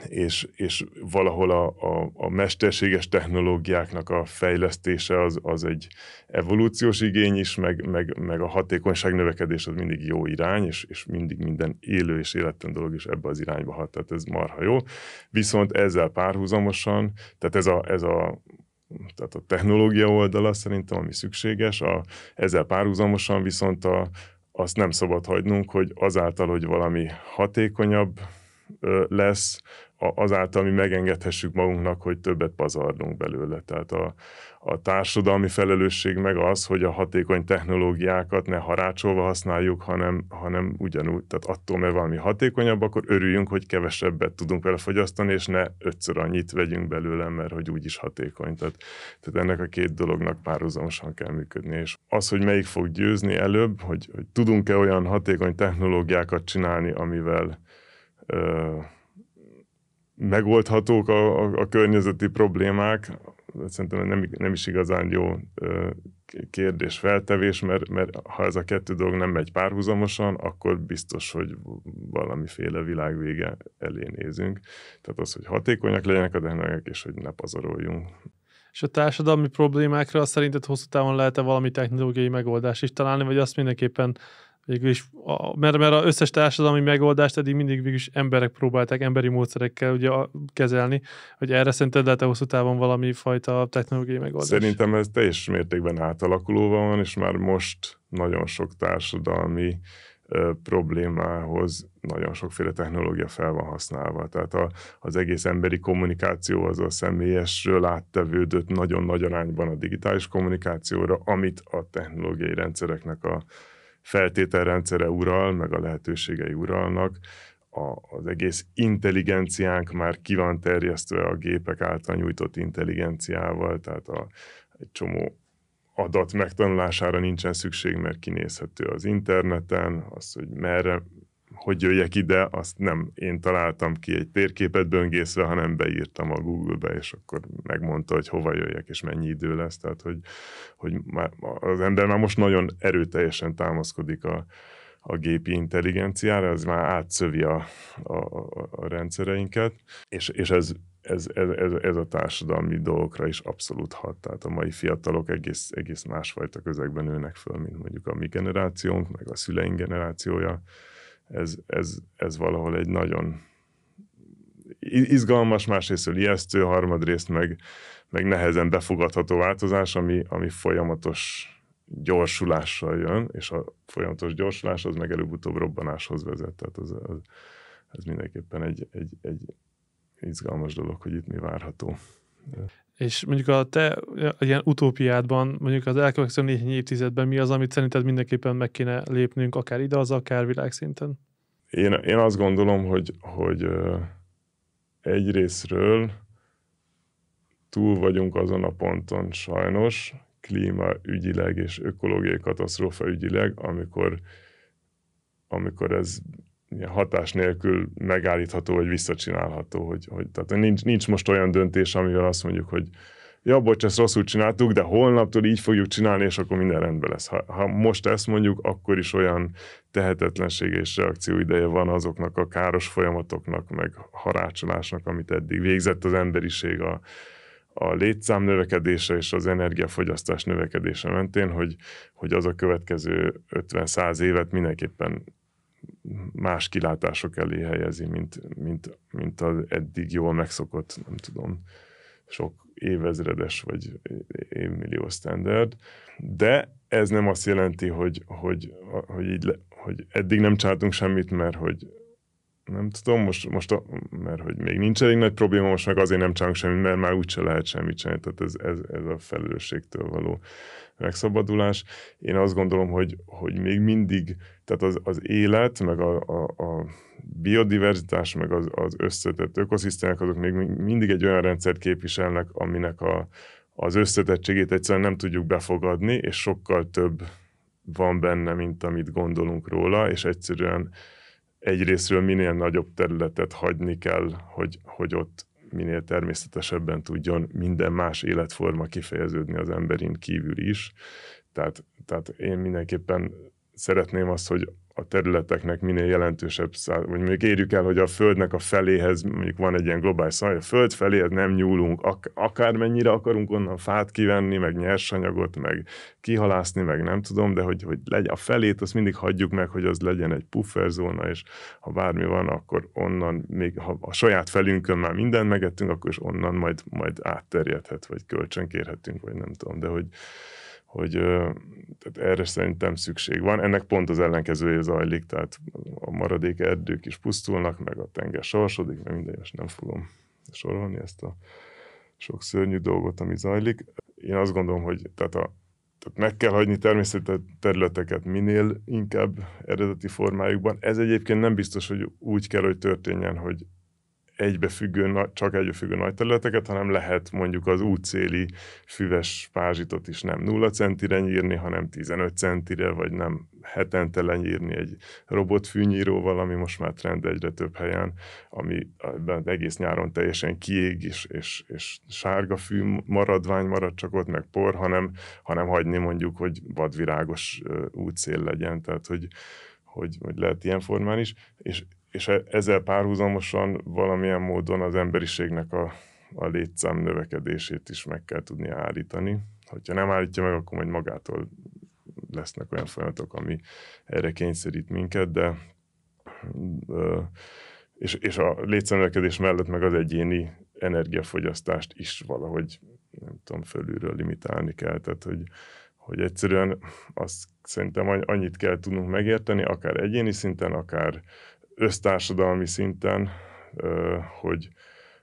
és, és valahol a, a, a mesterséges technológiáknak a fejlesztése az, az egy evolúciós igény is, meg, meg, meg a hatékonyság növekedés az mindig jó irány, és, és mindig minden élő és életlen dolog is ebbe az irányba hat, tehát ez marha jó. Viszont ezzel párhuzamosan, tehát ez a, ez a tehát a technológia oldala szerintem, ami szükséges, a, ezzel párhuzamosan viszont a, azt nem szabad hagynunk, hogy azáltal, hogy valami hatékonyabb, lesz, azáltal mi megengedhessük magunknak, hogy többet pazarlunk belőle. Tehát a, a társadalmi felelősség meg az, hogy a hatékony technológiákat ne harácsolva használjuk, hanem, hanem ugyanúgy, tehát attól, mert valami hatékonyabb, akkor örüljünk, hogy kevesebbet tudunk vele fogyasztani, és ne ötször annyit vegyünk belőle, mert hogy úgyis hatékony. Tehát, tehát ennek a két dolognak párhuzamosan kell működni. És az, hogy melyik fog győzni előbb, hogy, hogy tudunk-e olyan hatékony technológiákat csinálni, amivel megoldhatók a, a, a környezeti problémák, szerintem nem, nem is igazán jó kérdés feltevés, mert, mert ha ez a kettő dolog nem megy párhuzamosan, akkor biztos, hogy valamiféle világvége elé nézünk. Tehát az, hogy hatékonyak legyenek a technológiák, és hogy ne pazaroljunk. És a társadalmi problémákra szerinted hosszú távon lehet-e valami technológiai megoldást is találni, vagy azt mindenképpen Végül is, a, mert, mert az összes társadalmi megoldást eddig mindig végül is emberek próbálták emberi módszerekkel ugye a, kezelni, hogy erre szerinted lehet hosszú távon valami fajta technológiai megoldás? Szerintem ez teljes mértékben átalakulóban van, és már most nagyon sok társadalmi ö, problémához nagyon sokféle technológia fel van használva. Tehát a, az egész emberi kommunikáció az a személyesről áttevődött nagyon nagy arányban a digitális kommunikációra, amit a technológiai rendszereknek a feltételrendszere ural, meg a lehetőségei uralnak, a, az egész intelligenciánk már ki van terjesztve a gépek által nyújtott intelligenciával, tehát a, egy csomó adat megtanulására nincsen szükség, mert kinézhető az interneten, az, hogy merre hogy jöjjek ide, azt nem én találtam ki egy térképet böngészve, hanem beírtam a Google-be, és akkor megmondta, hogy hova jöjjek, és mennyi idő lesz. Tehát, hogy, hogy már az ember már most nagyon erőteljesen támaszkodik a, a gépi intelligenciára, ez már átszövi a, a, a rendszereinket, és, és ez, ez, ez, ez, ez a társadalmi dolgokra is abszolút hat. Tehát a mai fiatalok egész, egész másfajta közegben nőnek föl, mint mondjuk a mi generációnk, meg a szüleink generációja ez, ez, ez valahol egy nagyon izgalmas, másrészt ijesztő, harmadrészt meg, meg nehezen befogadható változás, ami, ami folyamatos gyorsulással jön, és a folyamatos gyorsulás az meg előbb-utóbb robbanáshoz vezet. Tehát az, az, ez mindenképpen egy, egy, egy izgalmas dolog, hogy itt mi várható. És mondjuk a te ilyen utópiádban, mondjuk az elkövetkező néhány évtizedben mi az, amit szerinted mindenképpen meg kéne lépnünk, akár ide, az akár világszinten? Én, én azt gondolom, hogy, hogy egyrésztről túl vagyunk azon a ponton sajnos, klímaügyileg és ökológiai katasztrófa ügyileg, amikor, amikor ez hatás nélkül megállítható, vagy visszacsinálható. Hogy, hogy, tehát nincs, nincs most olyan döntés, amivel azt mondjuk, hogy ja, bocs, ezt rosszul csináltuk, de holnaptól így fogjuk csinálni, és akkor minden rendben lesz. Ha, ha most ezt mondjuk, akkor is olyan tehetetlenség és reakció ideje van azoknak a káros folyamatoknak, meg harácsolásnak, amit eddig végzett az emberiség a, a létszám növekedése és az energiafogyasztás növekedése mentén, hogy, hogy az a következő 50-100 évet mindenképpen más kilátások elé helyezi, mint, mint, mint az eddig jól megszokott, nem tudom, sok évezredes vagy évmillió standard, de ez nem azt jelenti, hogy, hogy, hogy, így le, hogy eddig nem csináltunk semmit, mert hogy nem tudom, most, most a, mert hogy még nincs elég nagy probléma, most meg azért nem csinálunk semmit, mert már úgyse lehet semmit csinálni, tehát ez, ez, ez a felelősségtől való megszabadulás. Én azt gondolom, hogy, hogy még mindig, tehát az, az élet, meg a, a, a biodiverzitás, meg az, az összetett ökoszisztémák, azok még mindig egy olyan rendszert képviselnek, aminek a, az összetettségét egyszerűen nem tudjuk befogadni, és sokkal több van benne, mint amit gondolunk róla, és egyszerűen egyrésztről minél nagyobb területet hagyni kell, hogy, hogy ott minél természetesebben tudjon minden más életforma kifejeződni az emberin kívül is. Tehát, tehát én mindenképpen szeretném azt, hogy a területeknek minél jelentősebb száz, vagy mondjuk érjük el, hogy a Földnek a feléhez, mondjuk van egy ilyen globális szám, hogy a Föld feléhez nem nyúlunk, ak- akármennyire akarunk onnan fát kivenni, meg nyersanyagot, meg kihalászni, meg nem tudom, de hogy, hogy legyen a felét, azt mindig hagyjuk meg, hogy az legyen egy pufferzóna, és ha bármi van, akkor onnan, még ha a saját felünkön már mindent megettünk, akkor is onnan majd, majd átterjedhet, vagy kölcsönkérhetünk, vagy nem tudom, de hogy hogy tehát erre szerintem szükség van. Ennek pont az ellenkezője zajlik, tehát a maradék erdők is pusztulnak, meg a tenger sorsodik, mert minden és nem fogom sorolni ezt a sok szörnyű dolgot, ami zajlik. Én azt gondolom, hogy tehát a, tehát meg kell hagyni területeket minél inkább eredeti formájukban. Ez egyébként nem biztos, hogy úgy kell, hogy történjen, hogy egybefüggő, csak egybefüggő nagy területeket, hanem lehet mondjuk az útszéli füves pázsitot is nem 0 centire nyírni, hanem 15 centire, vagy nem hetente lenyírni egy robotfűnyíróval, ami most már trend egyre több helyen, ami egész nyáron teljesen kiég, és, és, és sárga fű maradvány marad csak ott, meg por, hanem, hanem hagyni mondjuk, hogy vadvirágos útszél legyen, tehát hogy hogy, hogy lehet ilyen formán is, és és e- ezzel párhuzamosan valamilyen módon az emberiségnek a, a létszám növekedését is meg kell tudni állítani. Hogyha nem állítja meg, akkor majd magától lesznek olyan folyamatok, ami erre kényszerít minket, de és, és a létszámnövekedés mellett meg az egyéni energiafogyasztást is valahogy, nem tudom, fölülről limitálni kell, tehát hogy, hogy egyszerűen azt szerintem annyit kell tudnunk megérteni, akár egyéni szinten, akár össztársadalmi szinten, hogy,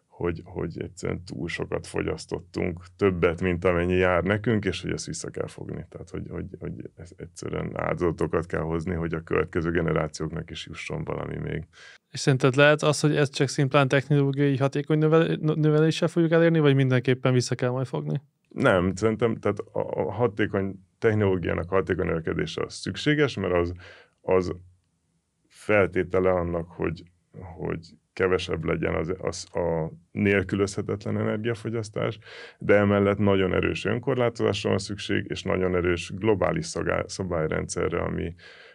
hogy, hogy egyszerűen túl sokat fogyasztottunk, többet, mint amennyi jár nekünk, és hogy ezt vissza kell fogni. Tehát, hogy, hogy, hogy egyszerűen áldozatokat kell hozni, hogy a következő generációknak is jusson valami még. És szerinted lehet az, hogy ez csak szimplán technológiai hatékony növeléssel fogjuk elérni, vagy mindenképpen vissza kell majd fogni? Nem, szerintem tehát a hatékony technológiának hatékony növekedése az szükséges, mert az, az feltétele annak, hogy, hogy kevesebb legyen az, az, a nélkülözhetetlen energiafogyasztás, de emellett nagyon erős önkorlátozásra van szükség, és nagyon erős globális szabály, szabályrendszerre, ami,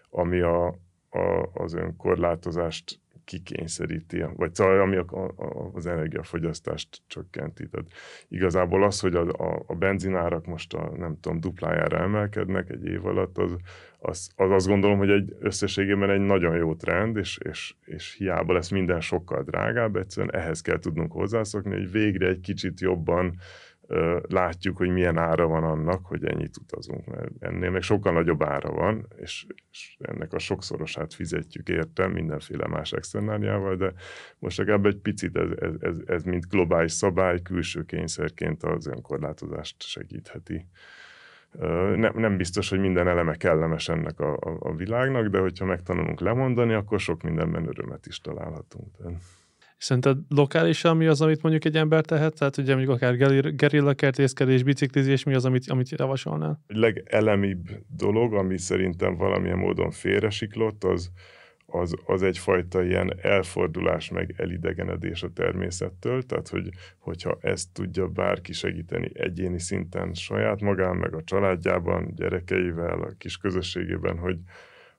ami a, a, az önkorlátozást kikényszeríti, vagy szóval ami a, a, az energiafogyasztást csökkenti. Tehát igazából az, hogy a, a, a benzinárak most a nem tudom, duplájára emelkednek egy év alatt, az, az, az azt gondolom, hogy egy összességében egy nagyon jó trend, és, és, és hiába lesz minden sokkal drágább, egyszerűen ehhez kell tudnunk hozzászokni, hogy végre egy kicsit jobban látjuk, hogy milyen ára van annak, hogy ennyit utazunk, mert ennél meg sokkal nagyobb ára van, és, és ennek a sokszorosát fizetjük érte mindenféle más externáliával, de most legalább egy picit ez, ez, ez, ez mint globális szabály, külső kényszerként az önkorlátozást segítheti. Nem, nem biztos, hogy minden eleme kellemes ennek a, a, a világnak, de hogyha megtanulunk lemondani, akkor sok mindenben örömet is találhatunk. Tehát. Szerinted lokálisan mi az, amit mondjuk egy ember tehet? Tehát ugye mondjuk akár kertészkedés, biciklizés, mi az, amit, amit javasolnál? A legelemibb dolog, ami szerintem valamilyen módon félresiklott, az, az, az egyfajta ilyen elfordulás meg elidegenedés a természettől, tehát hogy, hogyha ezt tudja bárki segíteni egyéni szinten saját magán, meg a családjában, gyerekeivel, a kis közösségében, hogy,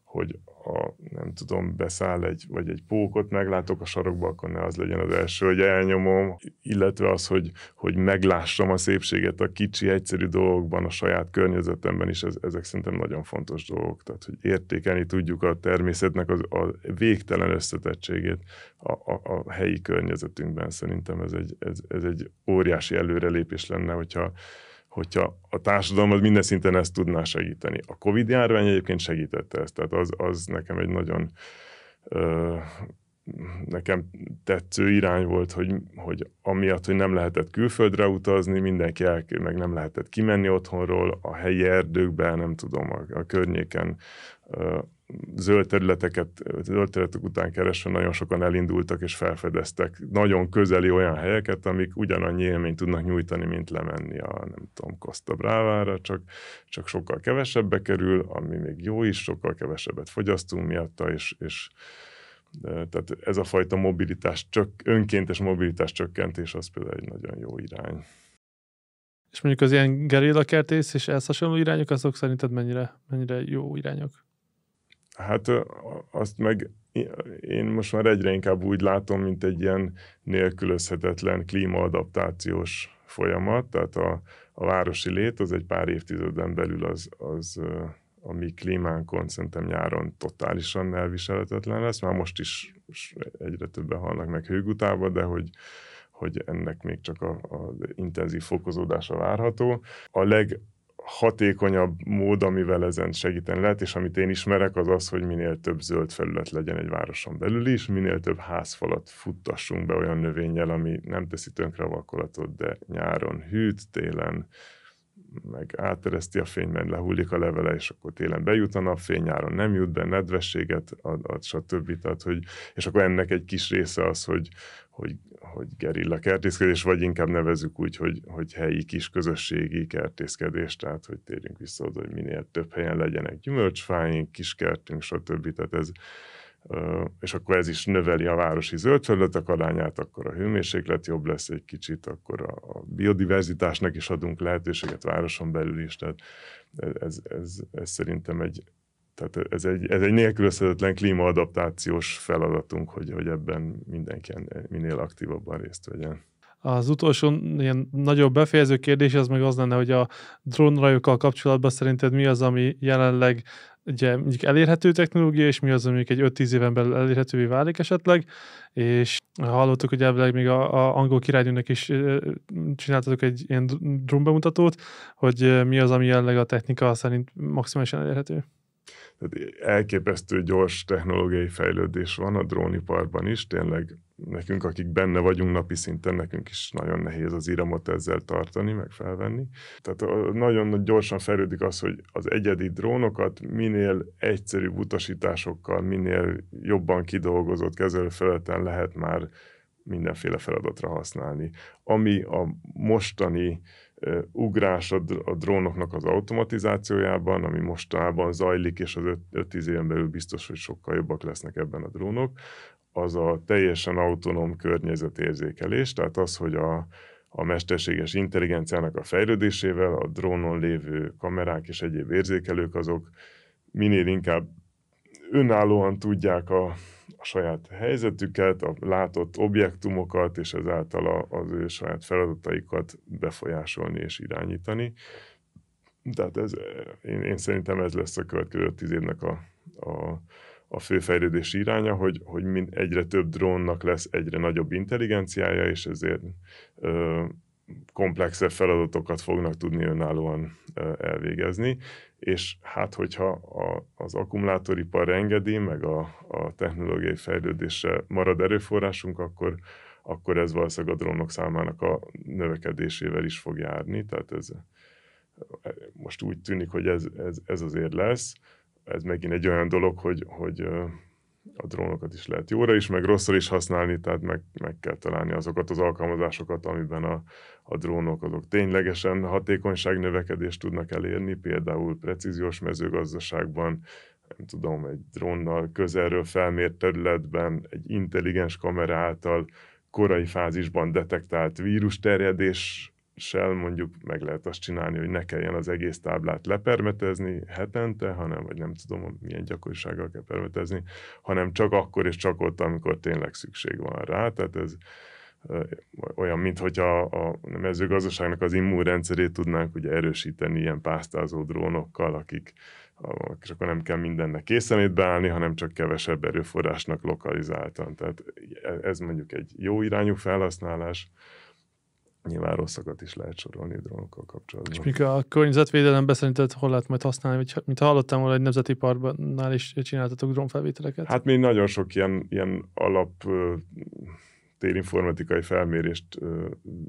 hogy a, nem tudom, beszáll egy, vagy egy pókot meglátok a sarokba, akkor ne az legyen az első, hogy elnyomom, illetve az, hogy, hogy meglássam a szépséget a kicsi, egyszerű dolgokban, a saját környezetemben is, ez, ezek szerintem nagyon fontos dolgok, tehát hogy értékelni tudjuk a természetnek az, a végtelen összetettségét a, a, a helyi környezetünkben, szerintem ez egy, ez, ez egy óriási előrelépés lenne, hogyha hogyha a társadalmat minden szinten ezt tudná segíteni. A Covid járvány egyébként segítette ezt, tehát az, az nekem egy nagyon ö, nekem tetsző irány volt, hogy, hogy amiatt, hogy nem lehetett külföldre utazni, mindenki el, meg nem lehetett kimenni otthonról, a helyi erdőkben, nem tudom, a, a környéken, zöld területeket, zöld területek után keresve nagyon sokan elindultak és felfedeztek nagyon közeli olyan helyeket, amik ugyanannyi élményt tudnak nyújtani, mint lemenni a, nem tudom, Costa Brava-ra, csak, csak sokkal kevesebbe kerül, ami még jó is, sokkal kevesebbet fogyasztunk miatta, és, és tehát ez a fajta mobilitás, csak, önkéntes mobilitás csökkentés az például egy nagyon jó irány. És mondjuk az ilyen gerillakertész és ehhez hasonló irányok, azok szerinted mennyire, mennyire jó irányok? Hát azt meg én most már egyre inkább úgy látom, mint egy ilyen nélkülözhetetlen klímaadaptációs folyamat, tehát a, a városi lét az egy pár évtizeden belül az, az a mi klímánkon szerintem nyáron totálisan elviselhetetlen lesz, már most is egyre többen halnak meg hőgutába, de hogy, hogy ennek még csak az intenzív fokozódása várható. A leg hatékonyabb mód, amivel ezen segíteni lehet, és amit én ismerek, az az, hogy minél több zöld felület legyen egy városon belül is, minél több házfalat futtassunk be olyan növényel, ami nem teszi tönkre a vakolatot, de nyáron hűt, télen meg átereszti a fény, mert lehullik a levele, és akkor télen bejut a napfény, nyáron nem jut be, nedvességet ad, ad stb. Tehát, hogy, és akkor ennek egy kis része az, hogy, hogy, hogy gerilla kertészkedés, vagy inkább nevezük úgy, hogy, hogy helyi kis közösségi kertészkedés, tehát hogy térjünk vissza oda, hogy minél több helyen legyenek gyümölcsfáink, kiskertünk, stb. Tehát ez, és akkor ez is növeli a városi zöldfelületek arányát, akkor a hőmérséklet jobb lesz egy kicsit, akkor a, biodiverzitásnak is adunk lehetőséget városon belül is, tehát ez, ez, ez szerintem egy, tehát ez egy, ez egy nélkülözhetetlen klímaadaptációs feladatunk, hogy, hogy ebben mindenki minél aktívabban részt vegyen. Az utolsó ilyen nagyobb befejező kérdés az meg az lenne, hogy a drónrajokkal kapcsolatban szerinted mi az, ami jelenleg ugye mondjuk elérhető technológia, és mi az, ami egy 5-10 éven belül elérhetővé válik esetleg, és hallottuk, hogy elvileg még a, a angol királynőnek is csináltatok egy ilyen drumbemutatót, hogy mi az, ami jelenleg a technika szerint maximálisan elérhető. Tehát elképesztő gyors technológiai fejlődés van a dróniparban is, tényleg nekünk, akik benne vagyunk napi szinten, nekünk is nagyon nehéz az íramot ezzel tartani, meg felvenni. Tehát nagyon gyorsan fejlődik az, hogy az egyedi drónokat minél egyszerűbb utasításokkal, minél jobban kidolgozott kezelőfelületen lehet már mindenféle feladatra használni. Ami a mostani ugrás a, a drónoknak az automatizációjában, ami mostanában zajlik, és az 5-10 éven belül biztos, hogy sokkal jobbak lesznek ebben a drónok, az a teljesen autonóm környezetérzékelés, tehát az, hogy a, a mesterséges intelligenciának a fejlődésével a drónon lévő kamerák és egyéb érzékelők azok minél inkább önállóan tudják a, a saját helyzetüket, a látott objektumokat, és ezáltal az ő saját feladataikat befolyásolni és irányítani. Tehát ez, én, én szerintem ez lesz a következő tíz évnek a, a a fő fejlődés iránya, hogy, hogy mind egyre több drónnak lesz egyre nagyobb intelligenciája, és ezért ö, komplexebb feladatokat fognak tudni önállóan ö, elvégezni. És hát, hogyha a, az akkumulátoripar engedi, meg a, a technológiai fejlődése marad erőforrásunk, akkor, akkor ez valószínűleg a drónok számának a növekedésével is fog járni. Tehát ez most úgy tűnik, hogy ez, ez, ez azért lesz ez megint egy olyan dolog, hogy, hogy a drónokat is lehet jóra is, meg rosszra is használni, tehát meg, meg kell találni azokat az alkalmazásokat, amiben a, a drónok azok ténylegesen hatékonyság növekedést tudnak elérni, például precíziós mezőgazdaságban, nem tudom, egy drónnal közelről felmért területben, egy intelligens kamera által korai fázisban detektált vírus terjedés sel mondjuk meg lehet azt csinálni, hogy ne kelljen az egész táblát lepermetezni hetente, hanem, vagy nem tudom, milyen gyakorisággal kell permetezni, hanem csak akkor és csak ott, amikor tényleg szükség van rá. Tehát ez olyan, mintha a mezőgazdaságnak az immunrendszerét tudnánk ugye erősíteni ilyen pásztázó drónokkal, akik és akkor nem kell mindennek készenét beállni, hanem csak kevesebb erőforrásnak lokalizáltan. Tehát ez mondjuk egy jó irányú felhasználás nyilván rosszakat is lehet sorolni drónokkal kapcsolatban. És mikor a környezetvédelembe szerinted hol lehet majd használni? Vagy, mint hallottam volna, egy nemzeti parknál is csináltatok drónfelvételeket? Hát mi nagyon sok ilyen, ilyen alap térinformatikai felmérést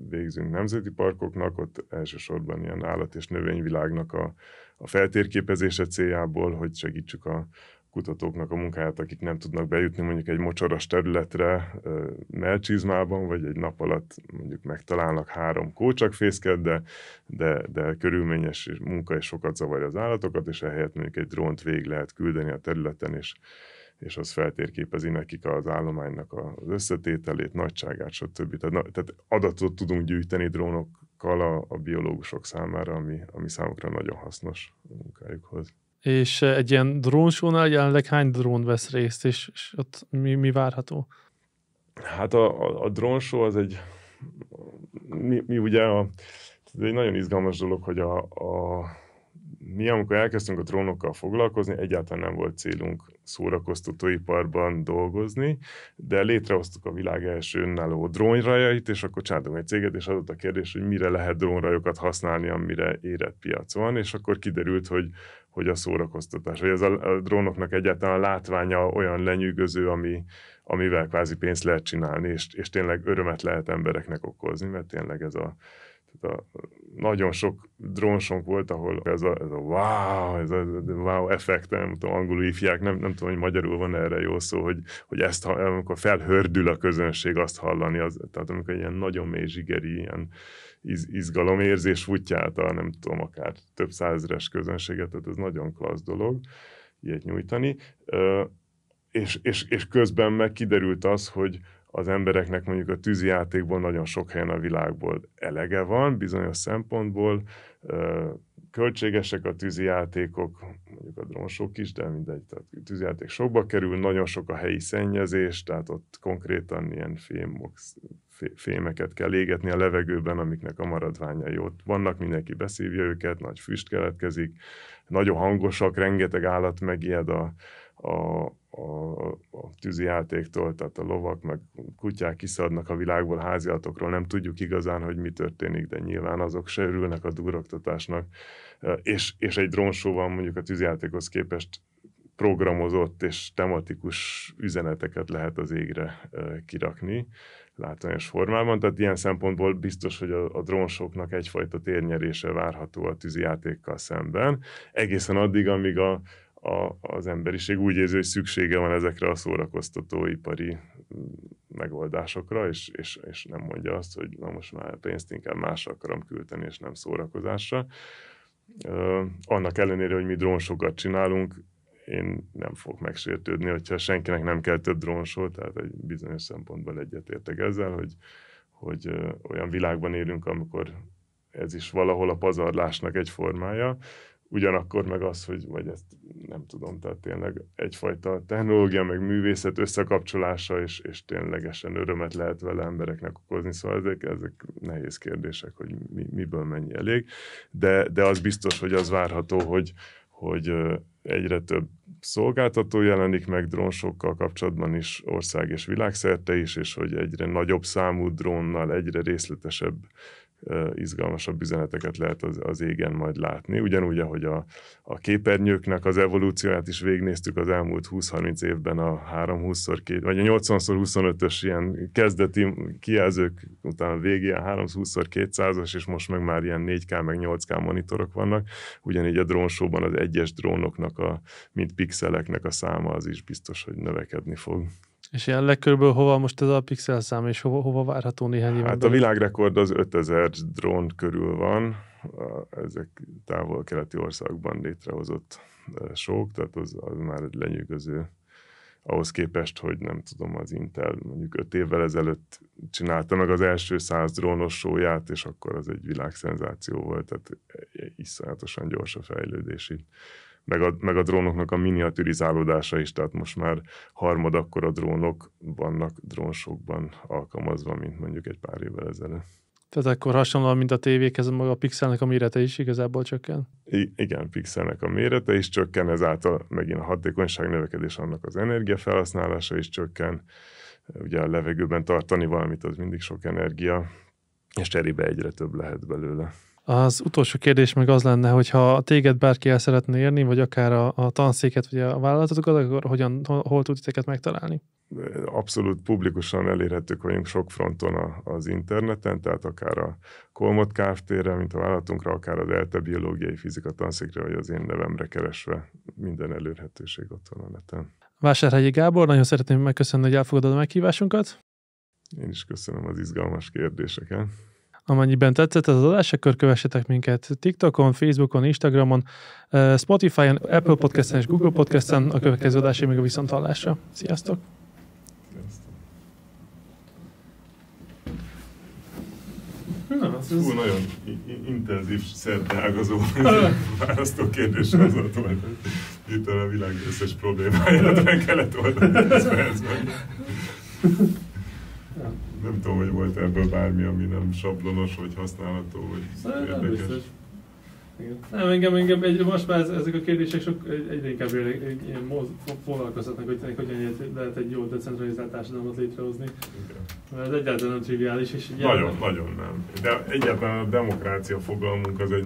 végzünk nemzeti parkoknak, ott elsősorban ilyen állat- és növényvilágnak a, a feltérképezése céljából, hogy segítsük a, kutatóknak a munkáját, akik nem tudnak bejutni mondjuk egy mocsaras területre melcsizmában, vagy egy nap alatt mondjuk megtalálnak három kócsakfészket, de, de, de körülményes munka és sokat zavarja az állatokat, és ehelyett mondjuk egy drónt végig lehet küldeni a területen, és, és az feltérképezi nekik az állománynak az összetételét, nagyságát, stb. Tehát, na, tehát adatot tudunk gyűjteni drónokkal a, a biológusok számára, ami, ami számukra nagyon hasznos a munkájukhoz és eh, egy ilyen drónsónál jelenleg hány drón vesz részt, és, és ott mi, mi várható? Hát a, a, a drónsó az egy, mi, mi ugye a, ez egy nagyon izgalmas dolog, hogy a, a mi, amikor elkezdtünk a drónokkal foglalkozni, egyáltalán nem volt célunk szórakoztatóiparban dolgozni, de létrehoztuk a világ első önálló drónrajait, és akkor csináltunk egy céget, és adott a kérdés, hogy mire lehet drónrajokat használni, amire érett piac van, és akkor kiderült, hogy hogy a szórakoztatás, hogy ez a, drónoknak egyáltalán a látványa olyan lenyűgöző, ami, amivel kvázi pénzt lehet csinálni, és, és tényleg örömet lehet embereknek okozni, mert tényleg ez a, tehát a nagyon sok drónsonk volt, ahol ez a, ez a wow, ez a wow effekt, nem tudom, angolul ifják, nem, nem tudom, hogy magyarul van erre jó szó, hogy, hogy ezt, amikor felhördül a közönség, azt hallani, az, tehát amikor ilyen nagyon mély zsigeri, ilyen iz, izgalomérzés futjáltal, nem tudom, akár több százres közönséget, tehát ez nagyon klassz dolog ilyet nyújtani. És, és, és közben meg kiderült az, hogy az embereknek mondjuk a játékból nagyon sok helyen a világból elege van, bizonyos szempontból, költségesek a tűzijátékok, mondjuk a drónsok is, de mindegy, tehát tűzijáték sokba kerül, nagyon sok a helyi szennyezés, tehát ott konkrétan ilyen fémok, fémeket kell égetni a levegőben, amiknek a maradványai ott vannak, mindenki beszívja őket, nagy füst keletkezik, nagyon hangosak, rengeteg állat megijed a, a, a, a tűzi játéktól, tehát a lovak, meg kutyák kiszadnak a világból háziatokról, nem tudjuk igazán, hogy mi történik, de nyilván azok se örülnek a duroktatásnak. E, és, és egy drónsóval mondjuk a tűzijátékhoz képest programozott és tematikus üzeneteket lehet az égre e, kirakni látványos formában, tehát ilyen szempontból biztos, hogy a, a drónsoknak egyfajta térnyerése várható a tűzi játékkal szemben, egészen addig, amíg a, a, az emberiség úgy érzi, hogy szüksége van ezekre a szórakoztató ipari mm, megoldásokra, és, és, és nem mondja azt, hogy na most már pénzt inkább másra akarom küldeni, és nem szórakozásra. Ö, annak ellenére, hogy mi drónsokat csinálunk, én nem fogok megsértődni, hogyha senkinek nem kell több drónsó, tehát egy bizonyos szempontból egyetértek ezzel, hogy, hogy olyan világban élünk, amikor ez is valahol a pazarlásnak egy formája, ugyanakkor meg az, hogy, vagy ezt nem tudom, tehát tényleg egyfajta technológia, meg művészet összekapcsolása, és, és ténylegesen örömet lehet vele embereknek okozni, szóval ezek, ezek nehéz kérdések, hogy mi, miből mennyi elég, de, de az biztos, hogy az várható, hogy, hogy egyre több szolgáltató jelenik meg drónsokkal kapcsolatban is ország és világszerte is, és hogy egyre nagyobb számú drónnal, egyre részletesebb izgalmasabb üzeneteket lehet az, az égen majd látni. Ugyanúgy, ahogy a, a képernyőknek az evolúcióját is végnéztük az elmúlt 20-30 évben a 3-20-szor, vagy a 80-25-ös ilyen kezdeti kijelzők, utána a ilyen 320-200-as, és most meg már ilyen 4K meg 8K monitorok vannak. Ugyanígy a drónsóban az egyes drónoknak, a, mint pixeleknek a száma az is biztos, hogy növekedni fog. És jelenleg körülbelül hova most ez a pixel szám, és hova, hova várható néhány évben? Hát a világrekord az 5000 drón körül van, ezek távol-keleti országban létrehozott sok, tehát az, az már egy lenyűgöző ahhoz képest, hogy nem tudom, az Intel mondjuk öt évvel ezelőtt csinálta meg az első száz drónos sóját, és akkor az egy világszenzáció volt, tehát iszonyatosan gyors a fejlődési meg a, meg a drónoknak a miniaturizálódása is, tehát most már harmad akkor a drónok vannak drónsokban alkalmazva, mint mondjuk egy pár évvel ezelőtt. Tehát akkor hasonlóan, mint a tévékhez, maga a pixelnek a mérete is igazából csökken? I- igen, pixelnek a mérete is csökken, ezáltal megint a hatékonyság növekedés, annak az energiafelhasználása is csökken. Ugye a levegőben tartani valamit az mindig sok energia, és cserébe egyre több lehet belőle. Az utolsó kérdés meg az lenne, hogy ha téged bárki el szeretne érni, vagy akár a, a tanszéket, vagy a vállalatokat, akkor hogyan, hol, hol tud titeket megtalálni? Abszolút publikusan elérhetők vagyunk sok fronton a, az interneten, tehát akár a Kolmot Kft-re, mint a vállalatunkra, akár a ELTE Biológiai Fizika tanszékre, vagy az én nevemre keresve minden elérhetőség ott van a neten. Vásárhelyi Gábor, nagyon szeretném megköszönni, hogy elfogadod a meghívásunkat. Én is köszönöm az izgalmas kérdéseket. Amennyiben tetszett ez az adás, akkor kövessetek minket TikTokon, Facebookon, Instagramon, eh, Spotify-on, Apple Podcast-en és Google Podcast-en. A következő adásig még a viszonthallásra. Sziasztok! Hú, nagyon intenzív, szerteágazó választó kérdés az volt, hogy itt a világ összes problémáját meg kellett oldani nem tudom, hogy volt ebből bármi, ami nem sablonos, vagy használható, vagy érdekes. Biztos. Igen. Nem, engem, engem egy, most már ez, ezek a kérdések sok, egyre inkább ilyen foglalkoztatnak, hogy hogyan lehet egy jó decentralizált társadalmat létrehozni. Igen. Mert ez egyáltalán nem triviális. És nagyon, nagyon nem. De egyáltalán a demokrácia fogalmunk az egy